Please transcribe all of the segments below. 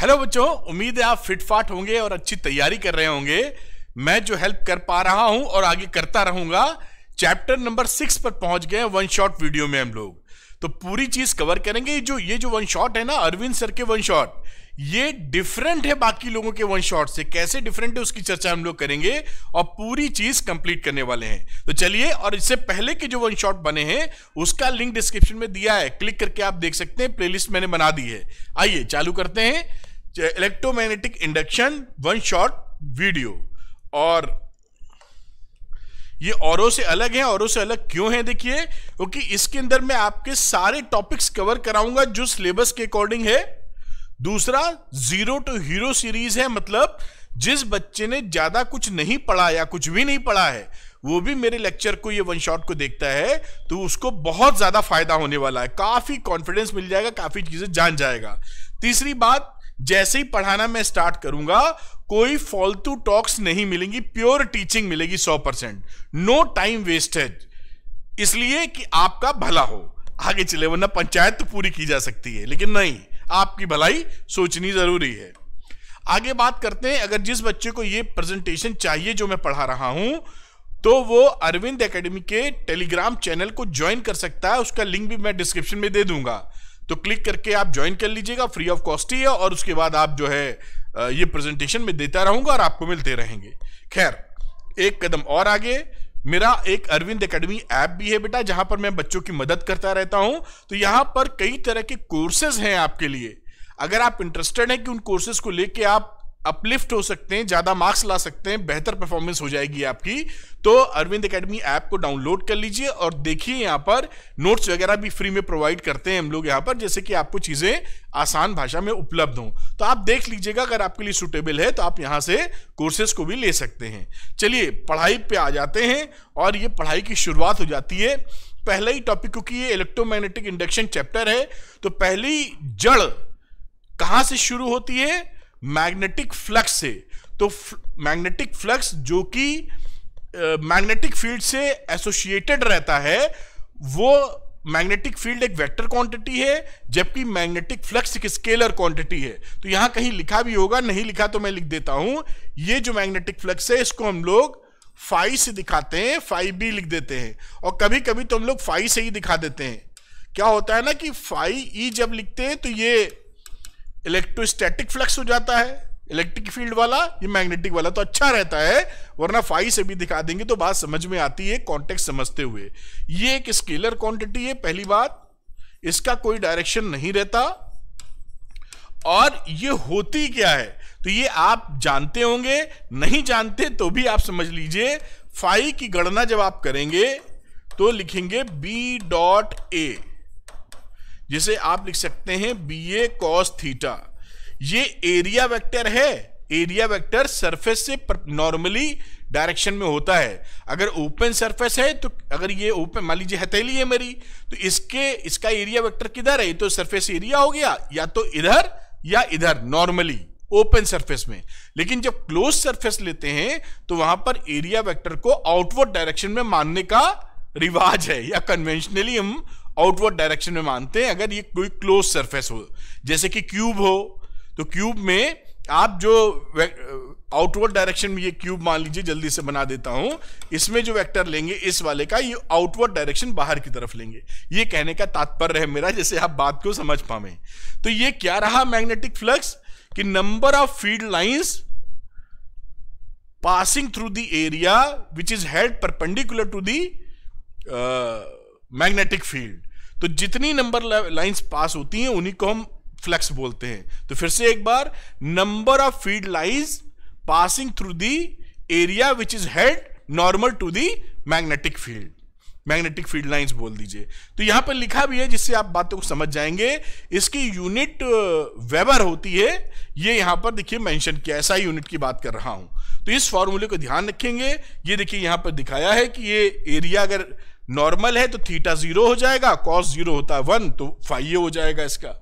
Hello बच्चों उम्मीद है आप फिटफाट होंगे और अच्छी तैयारी कर रहे होंगे मैं जो हेल्प कर पा रहा हूं और आगे करता रहूंगा चैप्टर नंबर सिक्स पर पहुंच गए वन शॉट वीडियो में हम लोग तो पूरी चीज कवर करेंगे जो ये जो वन शॉट है ना अरविंद सर के वन शॉट ये डिफरेंट है बाकी लोगों के वन शॉट से कैसे डिफरेंट है उसकी चर्चा हम लोग करेंगे और पूरी चीज कंप्लीट करने वाले हैं तो चलिए और इससे पहले के जो वन शॉट बने हैं उसका लिंक डिस्क्रिप्शन में दिया है क्लिक करके आप देख सकते हैं प्लेलिस्ट मैंने बना दी है आइए चालू करते हैं electromagnetic induction one shot video और ये औरों से अलग है औरों से अलग क्यों है देखिए क्योंकि इसके अंदर मैं आपके सारे टॉपिक्स कवर कराऊंगा जो सिलेबस के अकॉर्डिंग है दूसरा जीरो टू हीरो सीरीज है मतलब जिस बच्चे ने ज्यादा कुछ नहीं पढ़ा या कुछ भी नहीं पढ़ा है वो भी मेरे लेक्चर को ये वन शॉट को देखता है तो उसको बहुत ज्यादा फायदा होने वाला है काफी कॉन्फिडेंस मिल जाएगा काफी चीजें जान जाएगा तीसरी बात जैसे ही पढ़ाना मैं स्टार्ट करूंगा कोई फालतू टॉक्स नहीं मिलेंगी प्योर टीचिंग मिलेगी सौ परसेंट नो टाइम वेस्टेज इसलिए कि आपका भला हो आगे चले वरना पंचायत तो पूरी की जा सकती है लेकिन नहीं आपकी भलाई सोचनी जरूरी है आगे बात करते हैं अगर जिस बच्चे को ये प्रेजेंटेशन चाहिए जो मैं पढ़ा रहा हूं तो वो अरविंद एकेडमी के टेलीग्राम चैनल को ज्वाइन कर सकता है उसका लिंक भी मैं डिस्क्रिप्शन में दे दूंगा तो क्लिक करके आप ज्वाइन कर लीजिएगा फ्री ऑफ कॉस्ट ही है और उसके बाद आप जो है ये प्रेजेंटेशन में देता रहूंगा और आपको मिलते रहेंगे खैर एक कदम और आगे मेरा एक अरविंद एकेडमी ऐप भी है बेटा जहां पर मैं बच्चों की मदद करता रहता हूं तो यहां पर कई तरह के कोर्सेज हैं आपके लिए अगर आप इंटरेस्टेड हैं कि उन कोर्सेज को लेके आप अपलिफ्ट हो सकते हैं ज़्यादा मार्क्स ला सकते हैं बेहतर परफॉर्मेंस हो जाएगी आपकी तो अरविंद एकेडमी ऐप को डाउनलोड कर लीजिए और देखिए यहाँ पर नोट्स वगैरह भी फ्री में प्रोवाइड करते हैं हम लोग यहाँ पर जैसे कि आपको चीज़ें आसान भाषा में उपलब्ध हों तो आप देख लीजिएगा अगर आपके लिए सुटेबल है तो आप यहाँ से कोर्सेज को भी ले सकते हैं चलिए पढ़ाई पे आ जाते हैं और ये पढ़ाई की शुरुआत हो जाती है पहला ही टॉपिक क्योंकि ये इलेक्ट्रोमैग्नेटिक इंडक्शन चैप्टर है तो पहली जड़ कहाँ से शुरू होती है मैग्नेटिक फ्लक्स से तो मैग्नेटिक फ्लक्स जो कि मैग्नेटिक फील्ड से एसोसिएटेड रहता है वो मैग्नेटिक फील्ड एक वेक्टर क्वांटिटी है जबकि मैग्नेटिक फ्लक्स एक स्केलर क्वांटिटी है तो यहां कहीं लिखा भी होगा नहीं लिखा तो मैं लिख देता हूं ये जो मैग्नेटिक फ्लक्स है इसको हम लोग फाइव से दिखाते हैं फाइव बी लिख देते हैं और कभी कभी तो हम लोग फाइव से ही दिखा देते हैं क्या होता है ना कि फाइव ई e जब लिखते हैं तो ये इलेक्ट्रोस्टैटिक फ्लक्स हो जाता है इलेक्ट्रिक फील्ड वाला ये मैग्नेटिक वाला तो अच्छा रहता है वरना फाइव से भी दिखा देंगे तो बात समझ में आती है कॉन्टेक्स्ट समझते हुए ये एक स्केलर क्वांटिटी है पहली बात इसका कोई डायरेक्शन नहीं रहता और ये होती क्या है तो ये आप जानते होंगे नहीं जानते तो भी आप समझ लीजिए फाइव की गणना जब आप करेंगे तो लिखेंगे बी डॉट ए जिसे आप लिख सकते हैं बी ए कॉस थीटा ये एरिया वेक्टर है एरिया वेक्टर सरफेस से नॉर्मली डायरेक्शन में होता है अगर ओपन सरफेस है तो अगर ये ओपन मान लीजिए हथेली है मेरी तो इसके इसका एरिया वेक्टर किधर है तो सरफेस एरिया हो गया या तो इधर या इधर नॉर्मली ओपन सरफेस में लेकिन जब क्लोज सरफेस लेते हैं तो वहां पर एरिया वेक्टर को आउटवर्ड डायरेक्शन में मानने का रिवाज है या कन्वेंशनली हम आउटवर्ड डायरेक्शन में मानते हैं अगर ये कोई क्लोज सरफेस हो जैसे कि क्यूब हो तो क्यूब में आप जो आउटवर्ड डायरेक्शन uh, में ये क्यूब मान लीजिए जल्दी से बना देता हूं इसमें जो वेक्टर लेंगे इस वाले का ये आउटवर्ड डायरेक्शन बाहर की तरफ लेंगे ये कहने का तात्पर्य है मेरा जैसे आप बात को समझ पावे तो ये क्या रहा मैग्नेटिक फ्लक्स कि number of field lines passing through the area which is held perpendicular to the magnetic field तो जितनी नंबर लाइंस पास होती हैं उन्हीं को हम फ्लैक्स बोलते हैं तो फिर से एक बार number of field lines passing through the area which is held normal to the magnetic field magnetic field lines बोल दीजिए तो यहां पर लिखा भी है जिससे आप बातों को समझ जाएंगे इसकी यूनिट वेबर होती है ये यहां पर देखिए मेंशन किया ऐसा यूनिट की बात कर रहा हूं तो इस फॉर्मूले को ध्यान रखेंगे ये देखिए यहां पर दिखाया है कि ये एरिया अगर नॉर्मल है तो थीटा जीरो हो जाएगा कॉस जीरो होता है वन तो फाइव हो जाएगा इसका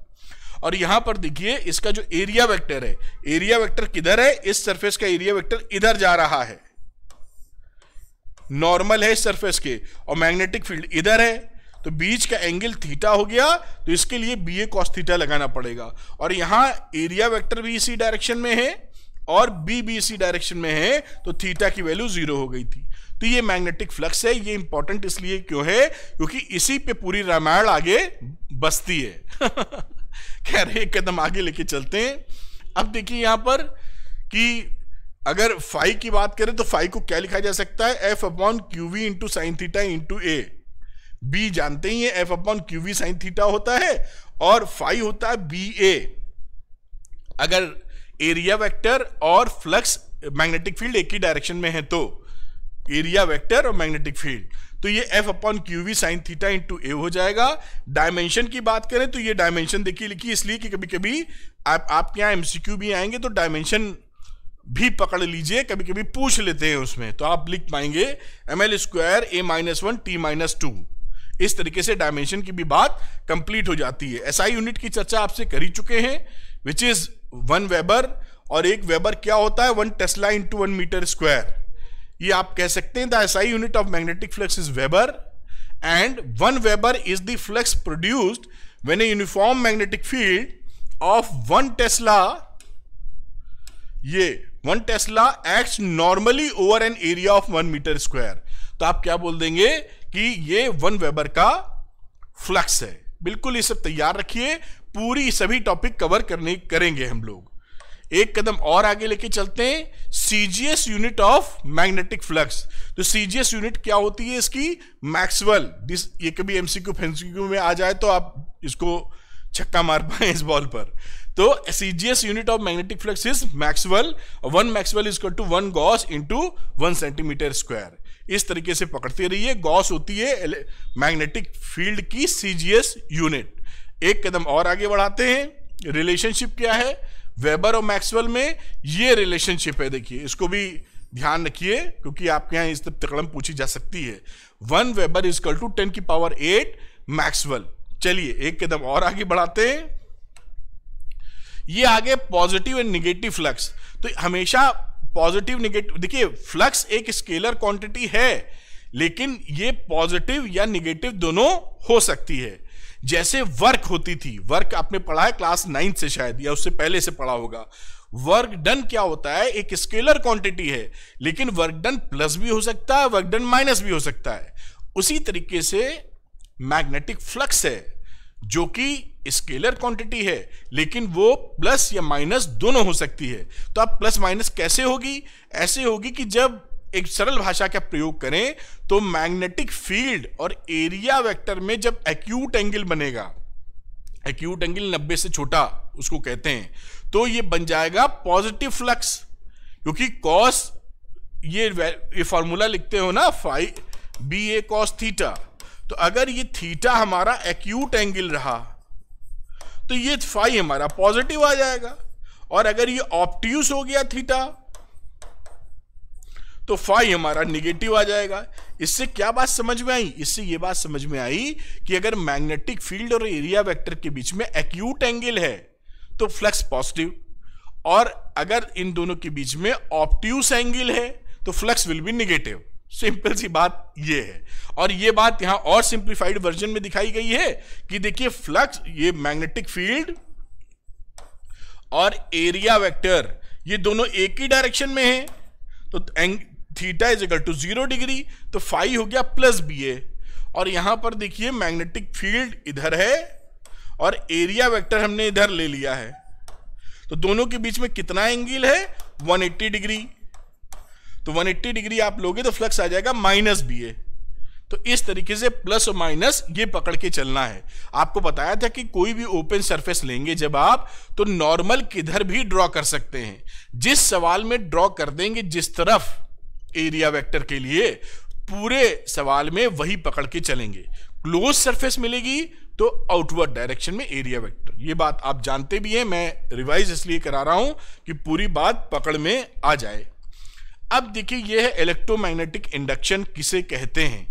और यहां पर देखिए इसका जो एरिया वेक्टर है एरिया वेक्टर किधर है इस सरफेस का एरिया वेक्टर इधर जा रहा है नॉर्मल है इस सरफेस के और मैग्नेटिक फील्ड इधर है तो बीच का एंगल थीटा हो गया तो इसके लिए बी ए कॉस थीटा लगाना पड़ेगा और यहां एरिया वेक्टर भी इसी डायरेक्शन में है और बी बी सी डायरेक्शन में है तो थीटा की वैल्यू जीरो हो गई थी तो ये मैग्नेटिक फ्लक्स है ये इंपॉर्टेंट इसलिए क्यों है क्योंकि इसी पे पूरी रामायण आगे बसती है कह रहे एक कदम आगे लेके चलते हैं अब देखिए यहां पर कि अगर फाई की बात करें तो फाई को क्या लिखा जा सकता है F upon Q V into sine theta into A B जानते ही है F upon Q V sine theta होता है और फाई होता है बी ए अगर एरिया वेक्टर और फ्लक्स मैग्नेटिक फील्ड एक ही डायरेक्शन में है तो एरिया वेक्टर और मैग्नेटिक फील्ड तो ये F upon Q V sine theta into A हो जाएगा डायमेंशन की बात करें तो ये डायमेंशन देखिए लिखी इसलिए कि कभी कभी आप आपके यहाँ एमसीक्यू भी आएंगे तो डायमेंशन भी पकड़ लीजिए कभी कभी पूछ लेते हैं उसमें तो आप लिख पाएंगे M L square A minus one T minus two इस तरीके से डायमेंशन की भी बात कंप्लीट हो जाती है एसआई यूनिट की चर्चा आपसे कर ही चुके हैं विच इज़ वन वेबर और एक वेबर क्या होता है one tesla into one metre square ये आप कह सकते हैं the SI unit of magnetic flux is weber and one weber is the flux produced when a uniform magnetic field of one tesla ये one tesla act normally over an area of one metre square तो आप क्या बोल देंगे कि ये one weber का flux है बिल्कुल ये सब तैयार रखिए पूरी सभी टॉपिक कवर करने करेंगे हम लोग एक कदम और आगे लेके चलते हैं CGS unit of magnetic flux तो सीजीएस यूनिट क्या होती है इसकी मैक्सवेल दिस ये कभी एमसीक्यू फेंसीक्यू में आ जाए तो आप इसको छक्का मार पाए इस बॉल पर तो CGS unit of magnetic flux is maxwell one maxwell is to one gauss into one centimetre square इस तरीके से पकड़ते रहिए गॉस होती है मैग्नेटिक फील्ड की सीजीएस यूनिट एक कदम और आगे बढ़ाते हैं रिलेशनशिप क्या है वेबर और मैक्सवेल में ये रिलेशनशिप है देखिए इसको भी ध्यान रखिए क्योंकि आपके यहां इस तकड़म पूछी जा सकती है one weber is equal to ten की पावर एट मैक्सवेल चलिए एक कदम और आगे बढ़ाते हैं ये आगे पॉजिटिव एंड निगेटिव फ्लक्स तो हमेशा पॉजिटिव निगेटिव देखिए फ्लक्स एक स्केलर क्वांटिटी है लेकिन ये पॉजिटिव या निगेटिव दोनों हो सकती है जैसे वर्क होती थी वर्क आपने पढ़ा है क्लास नाइन्थ से शायद या उससे पहले से पढ़ा होगा वर्क डन क्या होता है एक स्केलर क्वांटिटी है लेकिन वर्क डन प्लस भी हो सकता है वर्क डन माइनस भी हो सकता है उसी तरीके से मैग्नेटिक फ्लक्स है जो कि स्केलर क्वांटिटी है लेकिन वो प्लस या माइनस दोनों हो सकती है तो अब प्लस माइनस कैसे होगी ऐसे होगी कि जब एक सरल भाषा का प्रयोग करें तो मैग्नेटिक फील्ड और एरिया वेक्टर में जब एक्यूट एंगल बनेगा एक्यूट एंगल 90 से छोटा उसको कहते हैं तो ये बन जाएगा पॉजिटिव फ्लक्स क्योंकि कॉस ये ये फॉर्मूला लिखते हो ना phi B A cos theta तो अगर ये थीटा हमारा एक्यूट एंगल रहा तो ये फाइव हमारा पॉजिटिव आ जाएगा और अगर ये ऑप्ट्यूस हो गया थीटा तो फाई हमारा निगेटिव आ जाएगा इससे क्या बात समझ में आई इससे ये बात समझ में आई कि अगर मैग्नेटिक फील्ड और एरिया वेक्टर के बीच में एक्यूट एंगल है तो फ्लक्स पॉजिटिव और अगर इन दोनों के बीच में ऑप्ट्यूस एंगल है तो flux will be negative simple सी बात ये है और ये बात यहां और सिंप्लीफाइड वर्जन में दिखाई गई है कि देखिए फ्लक्स ये मैग्नेटिक फील्ड और एरिया वेक्टर ये दोनों एक ही डायरेक्शन में है तो theta is equal to zero degree तो फाइव हो गया प्लस बी ए और यहां पर देखिए मैग्नेटिक फील्ड इधर है और एरिया वेक्टर हमने इधर ले लिया है तो दोनों के बीच में कितना एंगल है 180 डिग्री तो 180 डिग्री आप लोगे तो फ्लक्स आ जाएगा माइनस बी ए तो इस तरीके से प्लस और माइनस ये पकड़ के चलना है आपको बताया था कि कोई भी ओपन सरफेस लेंगे जब आप तो नॉर्मल किधर भी ड्रॉ कर सकते हैं जिस सवाल में ड्रॉ कर देंगे जिस तरफ एरिया वेक्टर के लिए पूरे सवाल में वही पकड़ के चलेंगे क्लोज सरफेस मिलेगी तो आउटवर्ड डायरेक्शन में एरिया वेक्टर ये बात आप जानते भी हैं मैं रिवाइज इसलिए करा रहा हूं कि पूरी बात पकड़ में आ जाए अब देखिए ये है इलेक्ट्रोमैग्नेटिक इंडक्शन किसे कहते हैं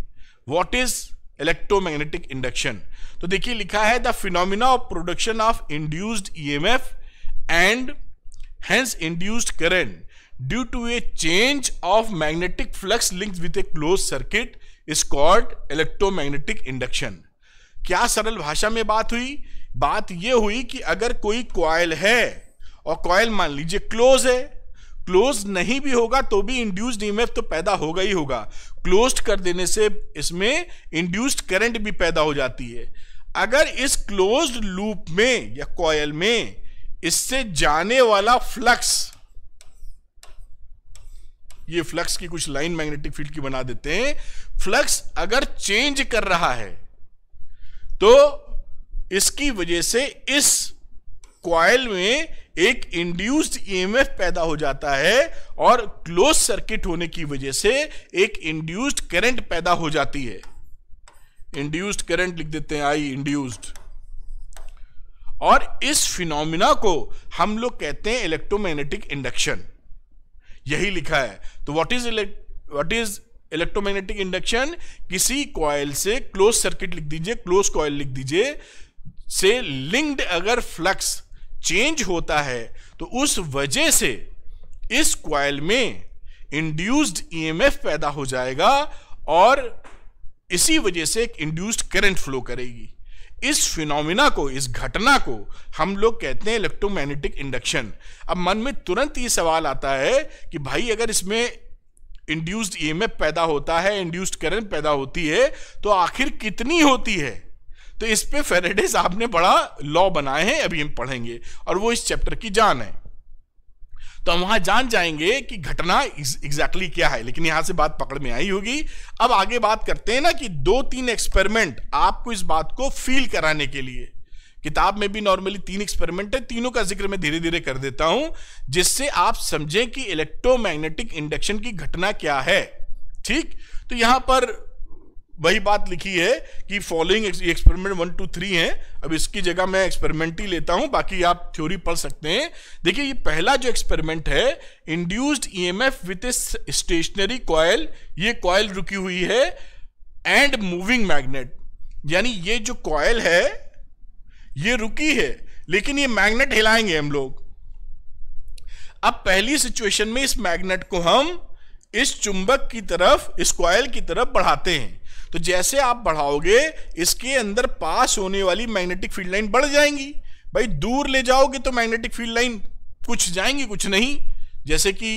व्हाट इज इलेक्ट्रोमैग्नेटिक इंडक्शन तो देखिए लिखा है the phenomena of production of induced EMF and hence induced current due to a change of magnetic flux link with a close circuit is called electromagnetic induction क्या सरल भाषा में बात हुई बात यह हुई कि अगर कोई कॉयल है और कॉयल मान लीजिए क्लोज है क्लोज नहीं भी होगा तो भी इंड्यूस्ड ईमेफ तो पैदा होगा ही होगा क्लोज्ड कर देने से इसमें इंड्यूस्ड करंट भी पैदा हो जाती है अगर इस क्लोज्ड लूप में या कॉयल में इससे जाने वाला फ्लक्स ये फ्लक्स की कुछ लाइन मैग्नेटिक फील्ड की बना देते हैं फ्लक्स अगर चेंज कर रहा है तो इसकी वजह से इस क्वाइल में एक इंड्यूस्ड ईएमएफ e पैदा हो जाता है और क्लोज सर्किट होने की वजह से एक इंड्यूस्ड करंट पैदा हो जाती है इंड्यूस्ड करंट लिख देते हैं आई इंड्यूस्ड और इस फिनोमिना को हम लोग कहते हैं इलेक्ट्रोमैग्नेटिक इंडक्शन यही लिखा है तो what is what is electromagnetic induction किसी कॉयल से क्लोज सर्किट लिख दीजिए क्लोज कॉयल लिख दीजिए से लिंक्ड अगर फ्लक्स चेंज होता है तो उस वजह से इस कॉयल में इंड्यूस्ड ईएमएफ पैदा हो जाएगा और इसी वजह से एक इंड्यूस्ड करंट फ्लो करेगी इस फिनोमिना को इस घटना को हम लोग कहते हैं इलेक्ट्रोमैग्नेटिक इंडक्शन अब मन में तुरंत ये सवाल आता है कि भाई अगर इसमें इंड्यूस्ड ई पैदा होता है इंड्यूस्ड करंट पैदा होती है तो आखिर कितनी होती है तो इस पे फेरेडे साहब ने बड़ा लॉ बनाए हैं अभी हम पढ़ेंगे और वो इस चैप्टर की जान है तो हम वहां जान जाएंगे कि घटना एग्जैक्टली क्या है लेकिन यहां से बात पकड़ में आई होगी अब आगे बात करते हैं ना कि दो तीन एक्सपेरिमेंट आपको इस बात को फील कराने के लिए किताब में भी नॉर्मली तीन एक्सपेरिमेंट है तीनों का जिक्र मैं धीरे धीरे कर देता हूं जिससे आप समझें कि इलेक्ट्रोमैग्नेटिक इंडक्शन की घटना क्या है ठीक तो यहां पर वही बात लिखी है कि following experiment one two three है अब इसकी जगह मैं एक्सपेरिमेंट ही लेता हूं बाकी आप थ्योरी पढ़ सकते हैं देखिए ये पहला जो एक्सपेरिमेंट है induced EMF with a stationary coil ये कॉयल रुकी हुई है एंड मूविंग मैग्नेट यानी ये जो कॉयल है ये रुकी है लेकिन ये मैग्नेट हिलाएंगे हम लोग अब पहली सिचुएशन में इस मैग्नेट को हम इस चुंबक की तरफ इस कॉयल की तरफ बढ़ाते हैं तो जैसे आप बढ़ाओगे इसके अंदर पास होने वाली मैग्नेटिक फील्ड लाइन बढ़ जाएंगी भाई दूर ले जाओगे तो मैग्नेटिक फील्ड लाइन कुछ जाएंगी कुछ नहीं जैसे कि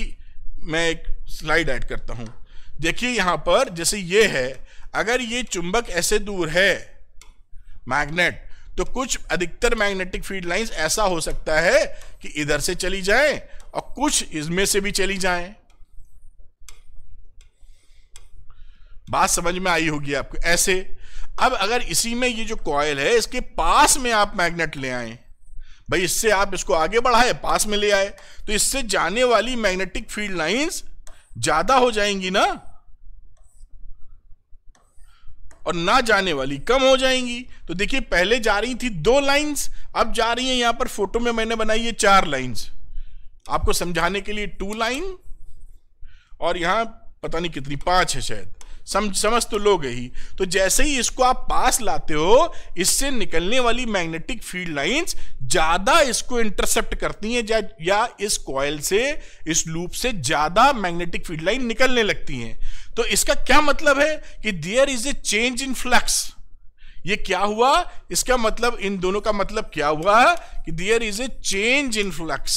मैं एक स्लाइड ऐड करता हूँ देखिए यहाँ पर जैसे ये है अगर ये चुंबक ऐसे दूर है मैग्नेट तो कुछ अधिकतर मैग्नेटिक फील्ड लाइंस ऐसा हो सकता है कि इधर से चली जाए और कुछ इसमें से भी चली जाएं बात समझ में आई होगी आपको ऐसे अब अगर इसी में ये जो कॉयल है इसके पास में आप मैग्नेट ले आए भाई इससे आप इसको आगे बढ़ाए पास में ले आए तो इससे जाने वाली मैग्नेटिक फील्ड लाइंस ज्यादा हो जाएंगी ना और ना जाने वाली कम हो जाएंगी तो देखिए पहले जा रही थी दो लाइंस अब जा रही है यहां पर फोटो में मैंने बनाई है चार लाइंस आपको समझाने के लिए टू लाइन और यहां पता नहीं कितनी पांच है शायद सम समझ तो लोगे ही तो जैसे ही इसको आप पास लाते हो इससे निकलने वाली मैग्नेटिक फील्ड लाइंस ज़्यादा इसको इंटरसेप्ट करती हैं या इस कॉयल से इस लूप से ज़्यादा मैग्नेटिक फील्ड लाइन निकलने लगती हैं तो इसका क्या मतलब है कि there is a change in flux ये क्या हुआ इसका मतलब इन दोनों का मतलब क्या हुआ कि there is a change in flux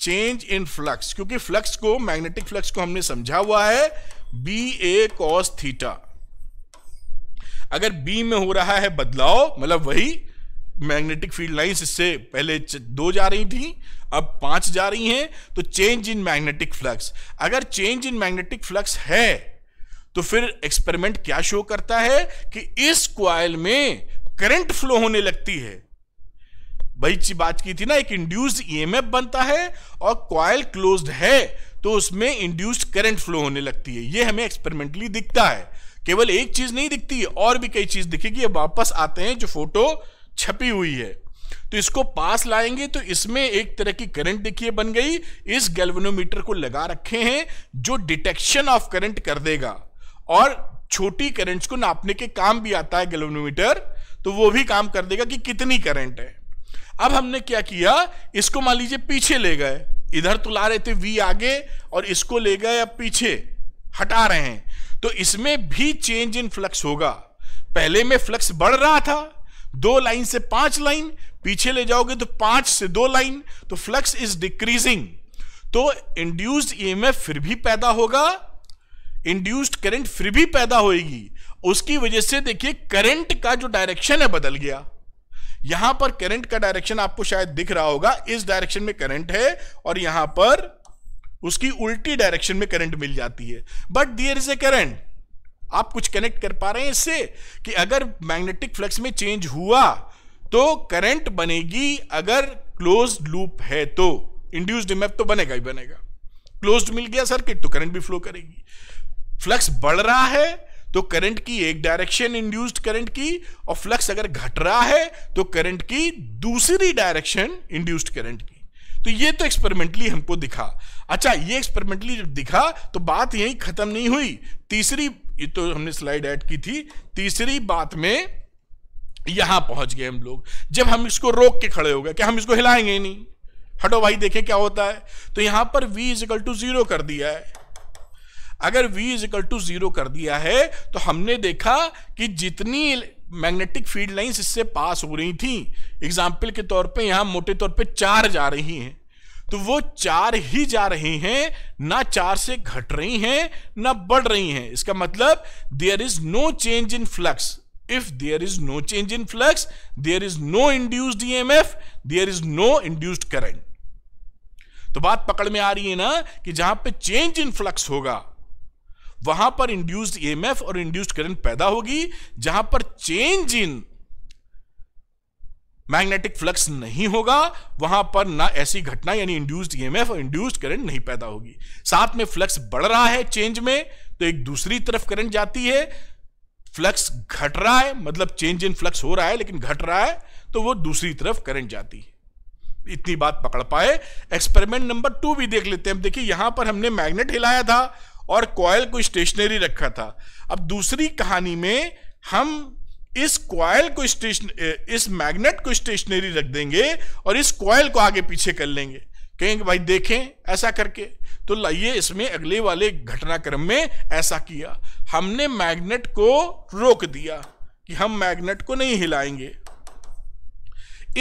change in flux क्योंकि फ्लक्स को मैग्नेटिक फ्लक्स को हमने समझा हुआ है बी ए कॉस थीटा अगर बी में हो रहा है बदलाव मतलब वही मैग्नेटिक फील्ड लाइंस इससे पहले दो जा रही थी अब पांच जा रही हैं तो चेंज इन मैग्नेटिक फ्लक्स अगर चेंज इन मैग्नेटिक फ्लक्स है तो फिर एक्सपेरिमेंट क्या शो करता है कि इस क्वाइल में करंट फ्लो होने लगती है भाई बात की थी ना एक इंड्यूस्ड ईएमएफ बनता है और क्वाइल क्लोज्ड है तो उसमें इंड्यूस्ड करंट फ्लो होने लगती है ये हमें एक्सपेरिमेंटली दिखता है केवल एक चीज नहीं दिखती है और भी कई चीज दिखेगी अब वापस आते हैं जो फोटो छपी हुई है तो इसको पास लाएंगे तो इसमें एक तरह की करंट देखिए बन गई इस गैल्वेनोमीटर को लगा रखे हैं जो डिटेक्शन ऑफ करंट कर देगा और छोटी करंट को नापने के काम भी आता है गैल्वेनोमीटर तो वो भी काम कर देगा कि कितनी करंट है अब हमने क्या किया इसको मान लीजिए पीछे ले गए इधर तो ला रहे थे वी आगे और इसको ले गए अब पीछे हटा रहे हैं तो इसमें भी चेंज इन फ्लक्स होगा पहले में फ्लक्स बढ़ रहा था दो लाइन से पांच लाइन पीछे ले जाओगे तो पांच से दो लाइन तो फ्लक्स इज डिक्रीजिंग तो इंड्यूस्ड ईएमएफ फिर भी पैदा होगा इंड्यूस्ड करंट फिर भी पैदा होगी उसकी वजह से देखिए करंट का जो डायरेक्शन है बदल गया यहां पर करंट का डायरेक्शन आपको शायद दिख रहा होगा इस डायरेक्शन में करंट है और यहां पर उसकी उल्टी डायरेक्शन में करंट मिल जाती है but there is a current आप कुछ कनेक्ट कर पा रहे हैं इससे कि अगर मैग्नेटिक फ्लक्स में चेंज हुआ तो करंट बनेगी अगर क्लोज लूप है तो इंड्यूस्ड इमेफ तो बनेगा ही बनेगा क्लोज मिल गया सर्किट तो करंट भी फ्लो करेगी फ्लक्स बढ़ रहा है तो करंट की एक डायरेक्शन इंड्यूस्ड करंट की और फ्लक्स अगर घट रहा है तो करंट की दूसरी डायरेक्शन इंड्यूस्ड करंट की तो ये तो एक्सपेरिमेंटली हमको दिखा अच्छा ये एक्सपेरिमेंटली जब दिखा तो बात यही खत्म नहीं हुई तीसरी ये तो हमने स्लाइड ऐड की थी तीसरी बात में यहां पहुंच गए हम लोग जब हम इसको रोक के खड़े हो गए क्या हम इसको हिलाएंगे ही नहीं हटो भाई देखें क्या होता है तो यहां पर v इजिकल टू जीरो कर दिया है अगर V is equal to zero कर दिया है तो हमने देखा कि जितनी मैग्नेटिक फील्ड लाइंस इससे पास हो रही थी एग्जाम्पल के तौर पे यहाँ मोटे तौर पे चार जा रही हैं तो वो चार ही जा रही हैं ना चार से घट रही हैं ना बढ़ रही हैं इसका मतलब there is no change in flux if there is no change in flux there is no induced emf there is no induced current तो बात पकड़ में आ रही है ना कि जहां पे चेंज इन फ्लक्स होगा वहां पर इंड्यूस्ड ईएमएफ e और इंड्यूस्ड करंट पैदा होगी जहां पर चेंज इन मैग्नेटिक फ्लक्स नहीं होगा वहां पर ना ऐसी घटना यानी इंड्यूस्ड ईएमएफ e और इंड्यूस्ड करंट नहीं पैदा होगी साथ में फ्लक्स बढ़ रहा है चेंज में तो एक दूसरी तरफ करंट जाती है फ्लक्स घट रहा है मतलब चेंज इन फ्लक्स हो रहा है लेकिन घट रहा है तो वो दूसरी तरफ करंट जाती है इतनी बात पकड़ पाए एक्सपेरिमेंट नंबर टू भी देख लेते हैं देखिए यहां पर हमने मैग्नेट हिलाया था और कॉयल को स्टेशनरी रखा था अब दूसरी कहानी में हम इस कॉयल को स्टेशन इस मैग्नेट को स्टेशनरी रख देंगे और इस कॉयल को आगे पीछे कर लेंगे कहेंगे भाई देखें ऐसा करके तो लाइए इसमें अगले वाले घटनाक्रम में ऐसा किया हमने मैग्नेट को रोक दिया कि हम मैग्नेट को नहीं हिलाएंगे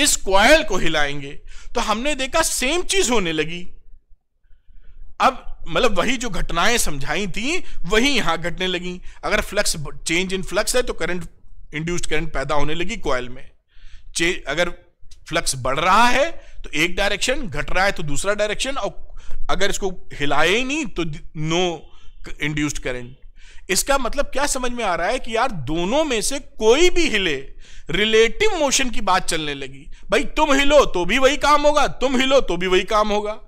इस कॉयल को हिलाएंगे तो हमने देखा सेम चीज होने लगी अब मतलब वही जो घटनाएं समझाई थी वही यहाँ घटने लगी अगर फ्लक्स चेंज इन फ्लक्स है तो करंट इंड्यूस्ड करंट पैदा होने लगी कॉयल में अगर फ्लक्स बढ़ रहा है तो एक डायरेक्शन घट रहा है तो दूसरा डायरेक्शन और अगर इसको हिलाए ही नहीं तो नो इंड्यूस्ड करंट इसका मतलब क्या समझ में आ रहा है कि यार दोनों में से कोई भी हिले रिलेटिव मोशन की बात चलने लगी भाई तुम हिलो तो भी वही काम होगा तुम हिलो तो भी वही काम होगा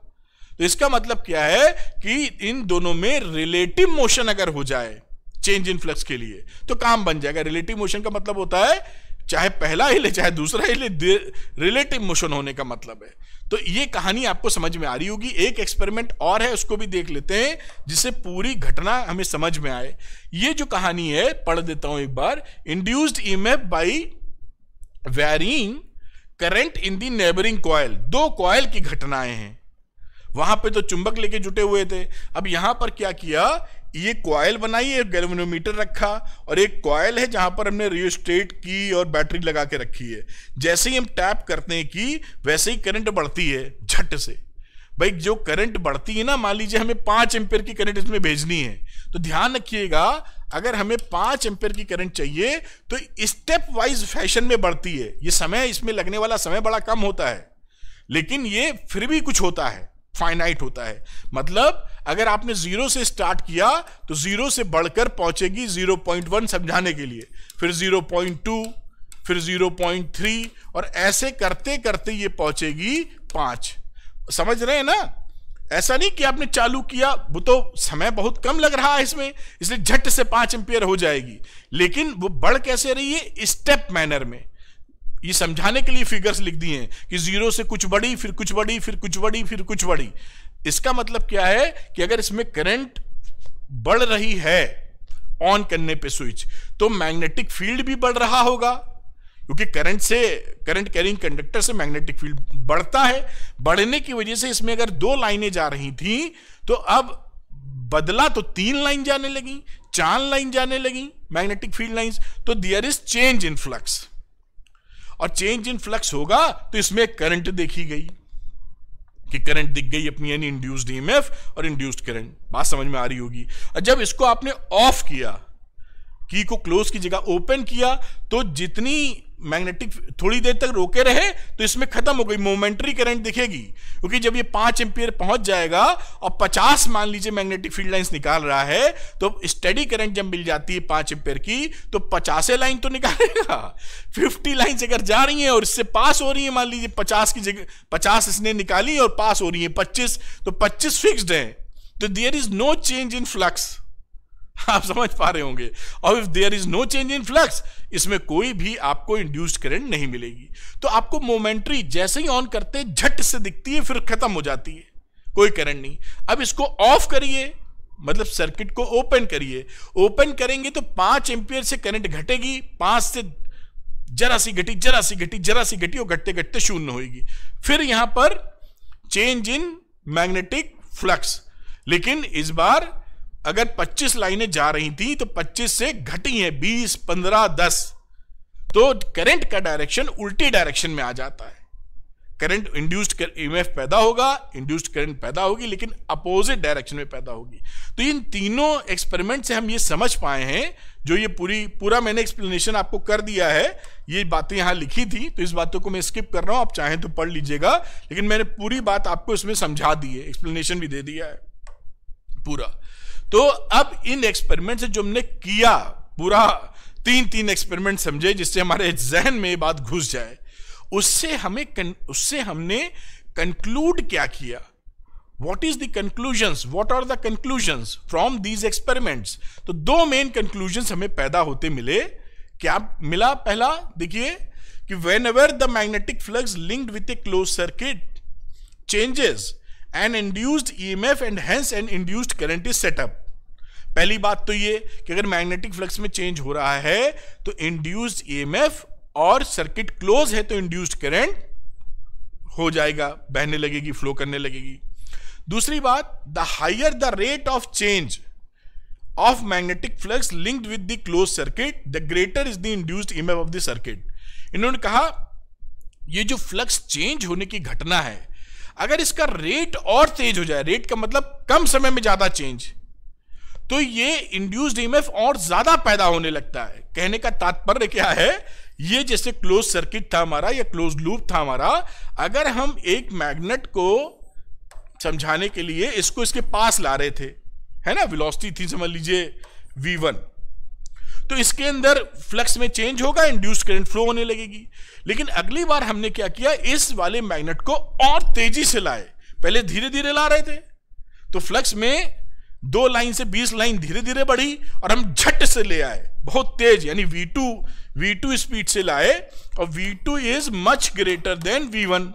तो इसका मतलब क्या है कि इन दोनों में रिलेटिव मोशन अगर हो जाए चेंज इन फ्लक्स के लिए तो काम बन जाएगा रिलेटिव मोशन का मतलब होता है चाहे पहला हिले चाहे दूसरा हिले रिलेटिव मोशन होने का मतलब है तो ये कहानी आपको समझ में आ रही होगी एक एक्सपेरिमेंट और है उसको भी देख लेते हैं जिससे पूरी घटना हमें समझ में आए ये जो कहानी है पढ़ देता हूं एक बार induced EMF by varying current in the neighbouring coil दो कॉयल की घटनाएं हैं वहां पे तो चुंबक लेके जुटे हुए थे अब यहां पर क्या किया ये कॉयल बनाई एक गैल्वेनोमीटर रखा और एक कॉयल है जहां पर हमने रियोस्टेट की और बैटरी लगा के रखी है जैसे ही हम टैप करते हैं कि वैसे ही करंट बढ़ती है झट से भाई जो करंट बढ़ती है ना मान लीजिए हमें पांच एम्पेयर की करंट इसमें भेजनी है तो ध्यान रखिएगा अगर हमें पांच एम्पेयर की करंट चाहिए तो स्टेप वाइज फैशन में बढ़ती है ये समय इसमें लगने वाला समय बड़ा कम होता है लेकिन ये फिर भी कुछ होता है फाइनाइट होता है मतलब अगर आपने जीरो से स्टार्ट किया तो जीरो से बढ़कर पहुंचेगी जीरो पॉइंट वन समझाने के लिए फिर जीरो पॉइंट टू फिर जीरो पॉइंट थ्री और ऐसे करते करते ये पहुंचेगी पांच समझ रहे हैं ना ऐसा नहीं कि आपने चालू किया वो तो समय बहुत कम लग रहा है इसमें इसलिए झट से पांच एम्पियर हो जाएगी लेकिन वो बढ़ कैसे रही है स्टेप मैनर में ये समझाने के लिए फिगर्स लिख दिए हैं कि जीरो से कुछ बड़ी फिर कुछ बड़ी फिर कुछ बड़ी फिर कुछ बड़ी इसका मतलब क्या है कि अगर इसमें करंट बढ़ रही है ऑन करने पे स्विच तो मैग्नेटिक फील्ड भी बढ़ रहा होगा क्योंकि करंट से करंट कैरिंग कंडक्टर से मैग्नेटिक फील्ड बढ़ता है बढ़ने की वजह से इसमें अगर दो लाइनें जा रही थी तो अब बदला तो तीन लाइन जाने लगी चार लाइन जाने लगी मैग्नेटिक फील्ड लाइंस तो there is change in flux और चेंज इन फ्लक्स होगा तो इसमें करंट देखी गई कि करंट दिख गई अपनी यानी इंड्यूस्ड ईएमएफ e और इंड्यूस्ड करंट बात समझ में आ रही होगी और जब इसको आपने ऑफ किया की को क्लोज की जगह ओपन किया तो जितनी मैग्नेटिक थोड़ी देर तक रोके रहे तो इसमें खत्म हो गई मोमेंट्री करंट दिखेगी क्योंकि जब ये पांच एम्पियर पहुंच जाएगा और पचास मान लीजिए मैग्नेटिक फील्ड लाइंस निकाल रहा है तो स्टडी करंट जब मिल जाती है पांच एम्पियर की तो पचासे लाइन तो निकालेगा फिफ्टी लाइन्स अगर जा रही है और इससे पास हो रही है मान लीजिए पचास की जगह पचास इसने निकाली और पास हो रही है पच्चीस तो पच्चीस फिक्सड है तो there is no change in flux आप समझ पा रहे होंगे और if there is no change in flux इसमें कोई भी आपको इंड्यूस्ड करंट नहीं मिलेगी तो आपको मोमेंट्री जैसे ही ऑन करते झट से दिखती है फिर खत्म हो जाती है कोई करंट नहीं अब इसको ऑफ करिए मतलब सर्किट को ओपन करिए ओपन करेंगे तो पांच एम्पियर से करंट घटेगी पांच से जरा सी घटी जरा सी घटी जरा सी घटी और घटते घटते शून्य होगी फिर यहां पर चेंज इन मैग्नेटिक फ्लक्स लेकिन इस बार अगर 25 लाइनें जा रही थी तो 25 से घटी है 20, 15, 10 तो करंट का डायरेक्शन उल्टी डायरेक्शन में आ जाता है करंट इंड्यूस्ड ईएमएफ पैदा होगा इंड्यूस्ड करंट पैदा होगी लेकिन अपोजिट डायरेक्शन में पैदा होगी तो इन तीनों एक्सपेरिमेंट से हम ये समझ पाए हैं जो ये पूरी पूरा मैंने एक्सप्लेनेशन आपको कर दिया है ये बातें यहां लिखी थी तो इस बातों को मैं स्किप कर रहा हूं आप चाहें तो पढ़ लीजिएगा लेकिन मैंने पूरी बात आपको इसमें समझा दी है एक्सप्लेनेशन भी दे दिया है पूरा तो अब इन एक्सपेरिमेंट से जो हमने किया पूरा तीन तीन एक्सपेरिमेंट समझे जिससे हमारे जहन में बात घुस जाए उससे हमें उससे हमने कंक्लूड क्या किया what is the conclusion what are the conclusion from these experiment तो दो मेन कंक्लूजन हमें पैदा होते मिले क्या मिला पहला देखिए कि whenever the magnetic flux linked with a close circuit changes an induced emf and hence an induced induced current is set up पहली बात तो ये कि अगर मैग्नेटिक फ्लक्स में चेंज हो रहा है तो इंड्यूस्ड ईएमएफ e और सर्किट क्लोज है तो इंड्यूस्ड करंट हो जाएगा बहने लगेगी फ्लो करने लगेगी दूसरी बात the higher the rate of change of magnetic flux linked with the close circuit the greater is the induced EMF of the circuit इन्होंने कहा ये जो फ्लक्स चेंज होने की घटना है अगर इसका रेट और तेज हो जाए रेट का मतलब कम समय में ज्यादा चेंज तो ये इंड्यूस्ड ईएमएफ और ज्यादा पैदा होने लगता है कहने का तात्पर्य क्या है ये जैसे क्लोज सर्किट था हमारा या क्लोज लूप था हमारा अगर हम एक मैग्नेट को समझाने के लिए इसको इसके पास ला रहे थे है ना वेलोसिटी थी समझ लीजिए वी वन तो इसके अंदर फ्लक्स में चेंज होगा इंड्यूस करंट फ्लो होने लगेगी लेकिन अगली बार हमने क्या किया इस वाले मैग्नेट को और तेजी से लाए पहले धीरे धीरे ला रहे थे तो फ्लक्स में दो लाइन से बीस लाइन धीरे धीरे बढ़ी और हम झट से ले आए बहुत तेज यानी V two V two speed से लाए और V two is much greater than V one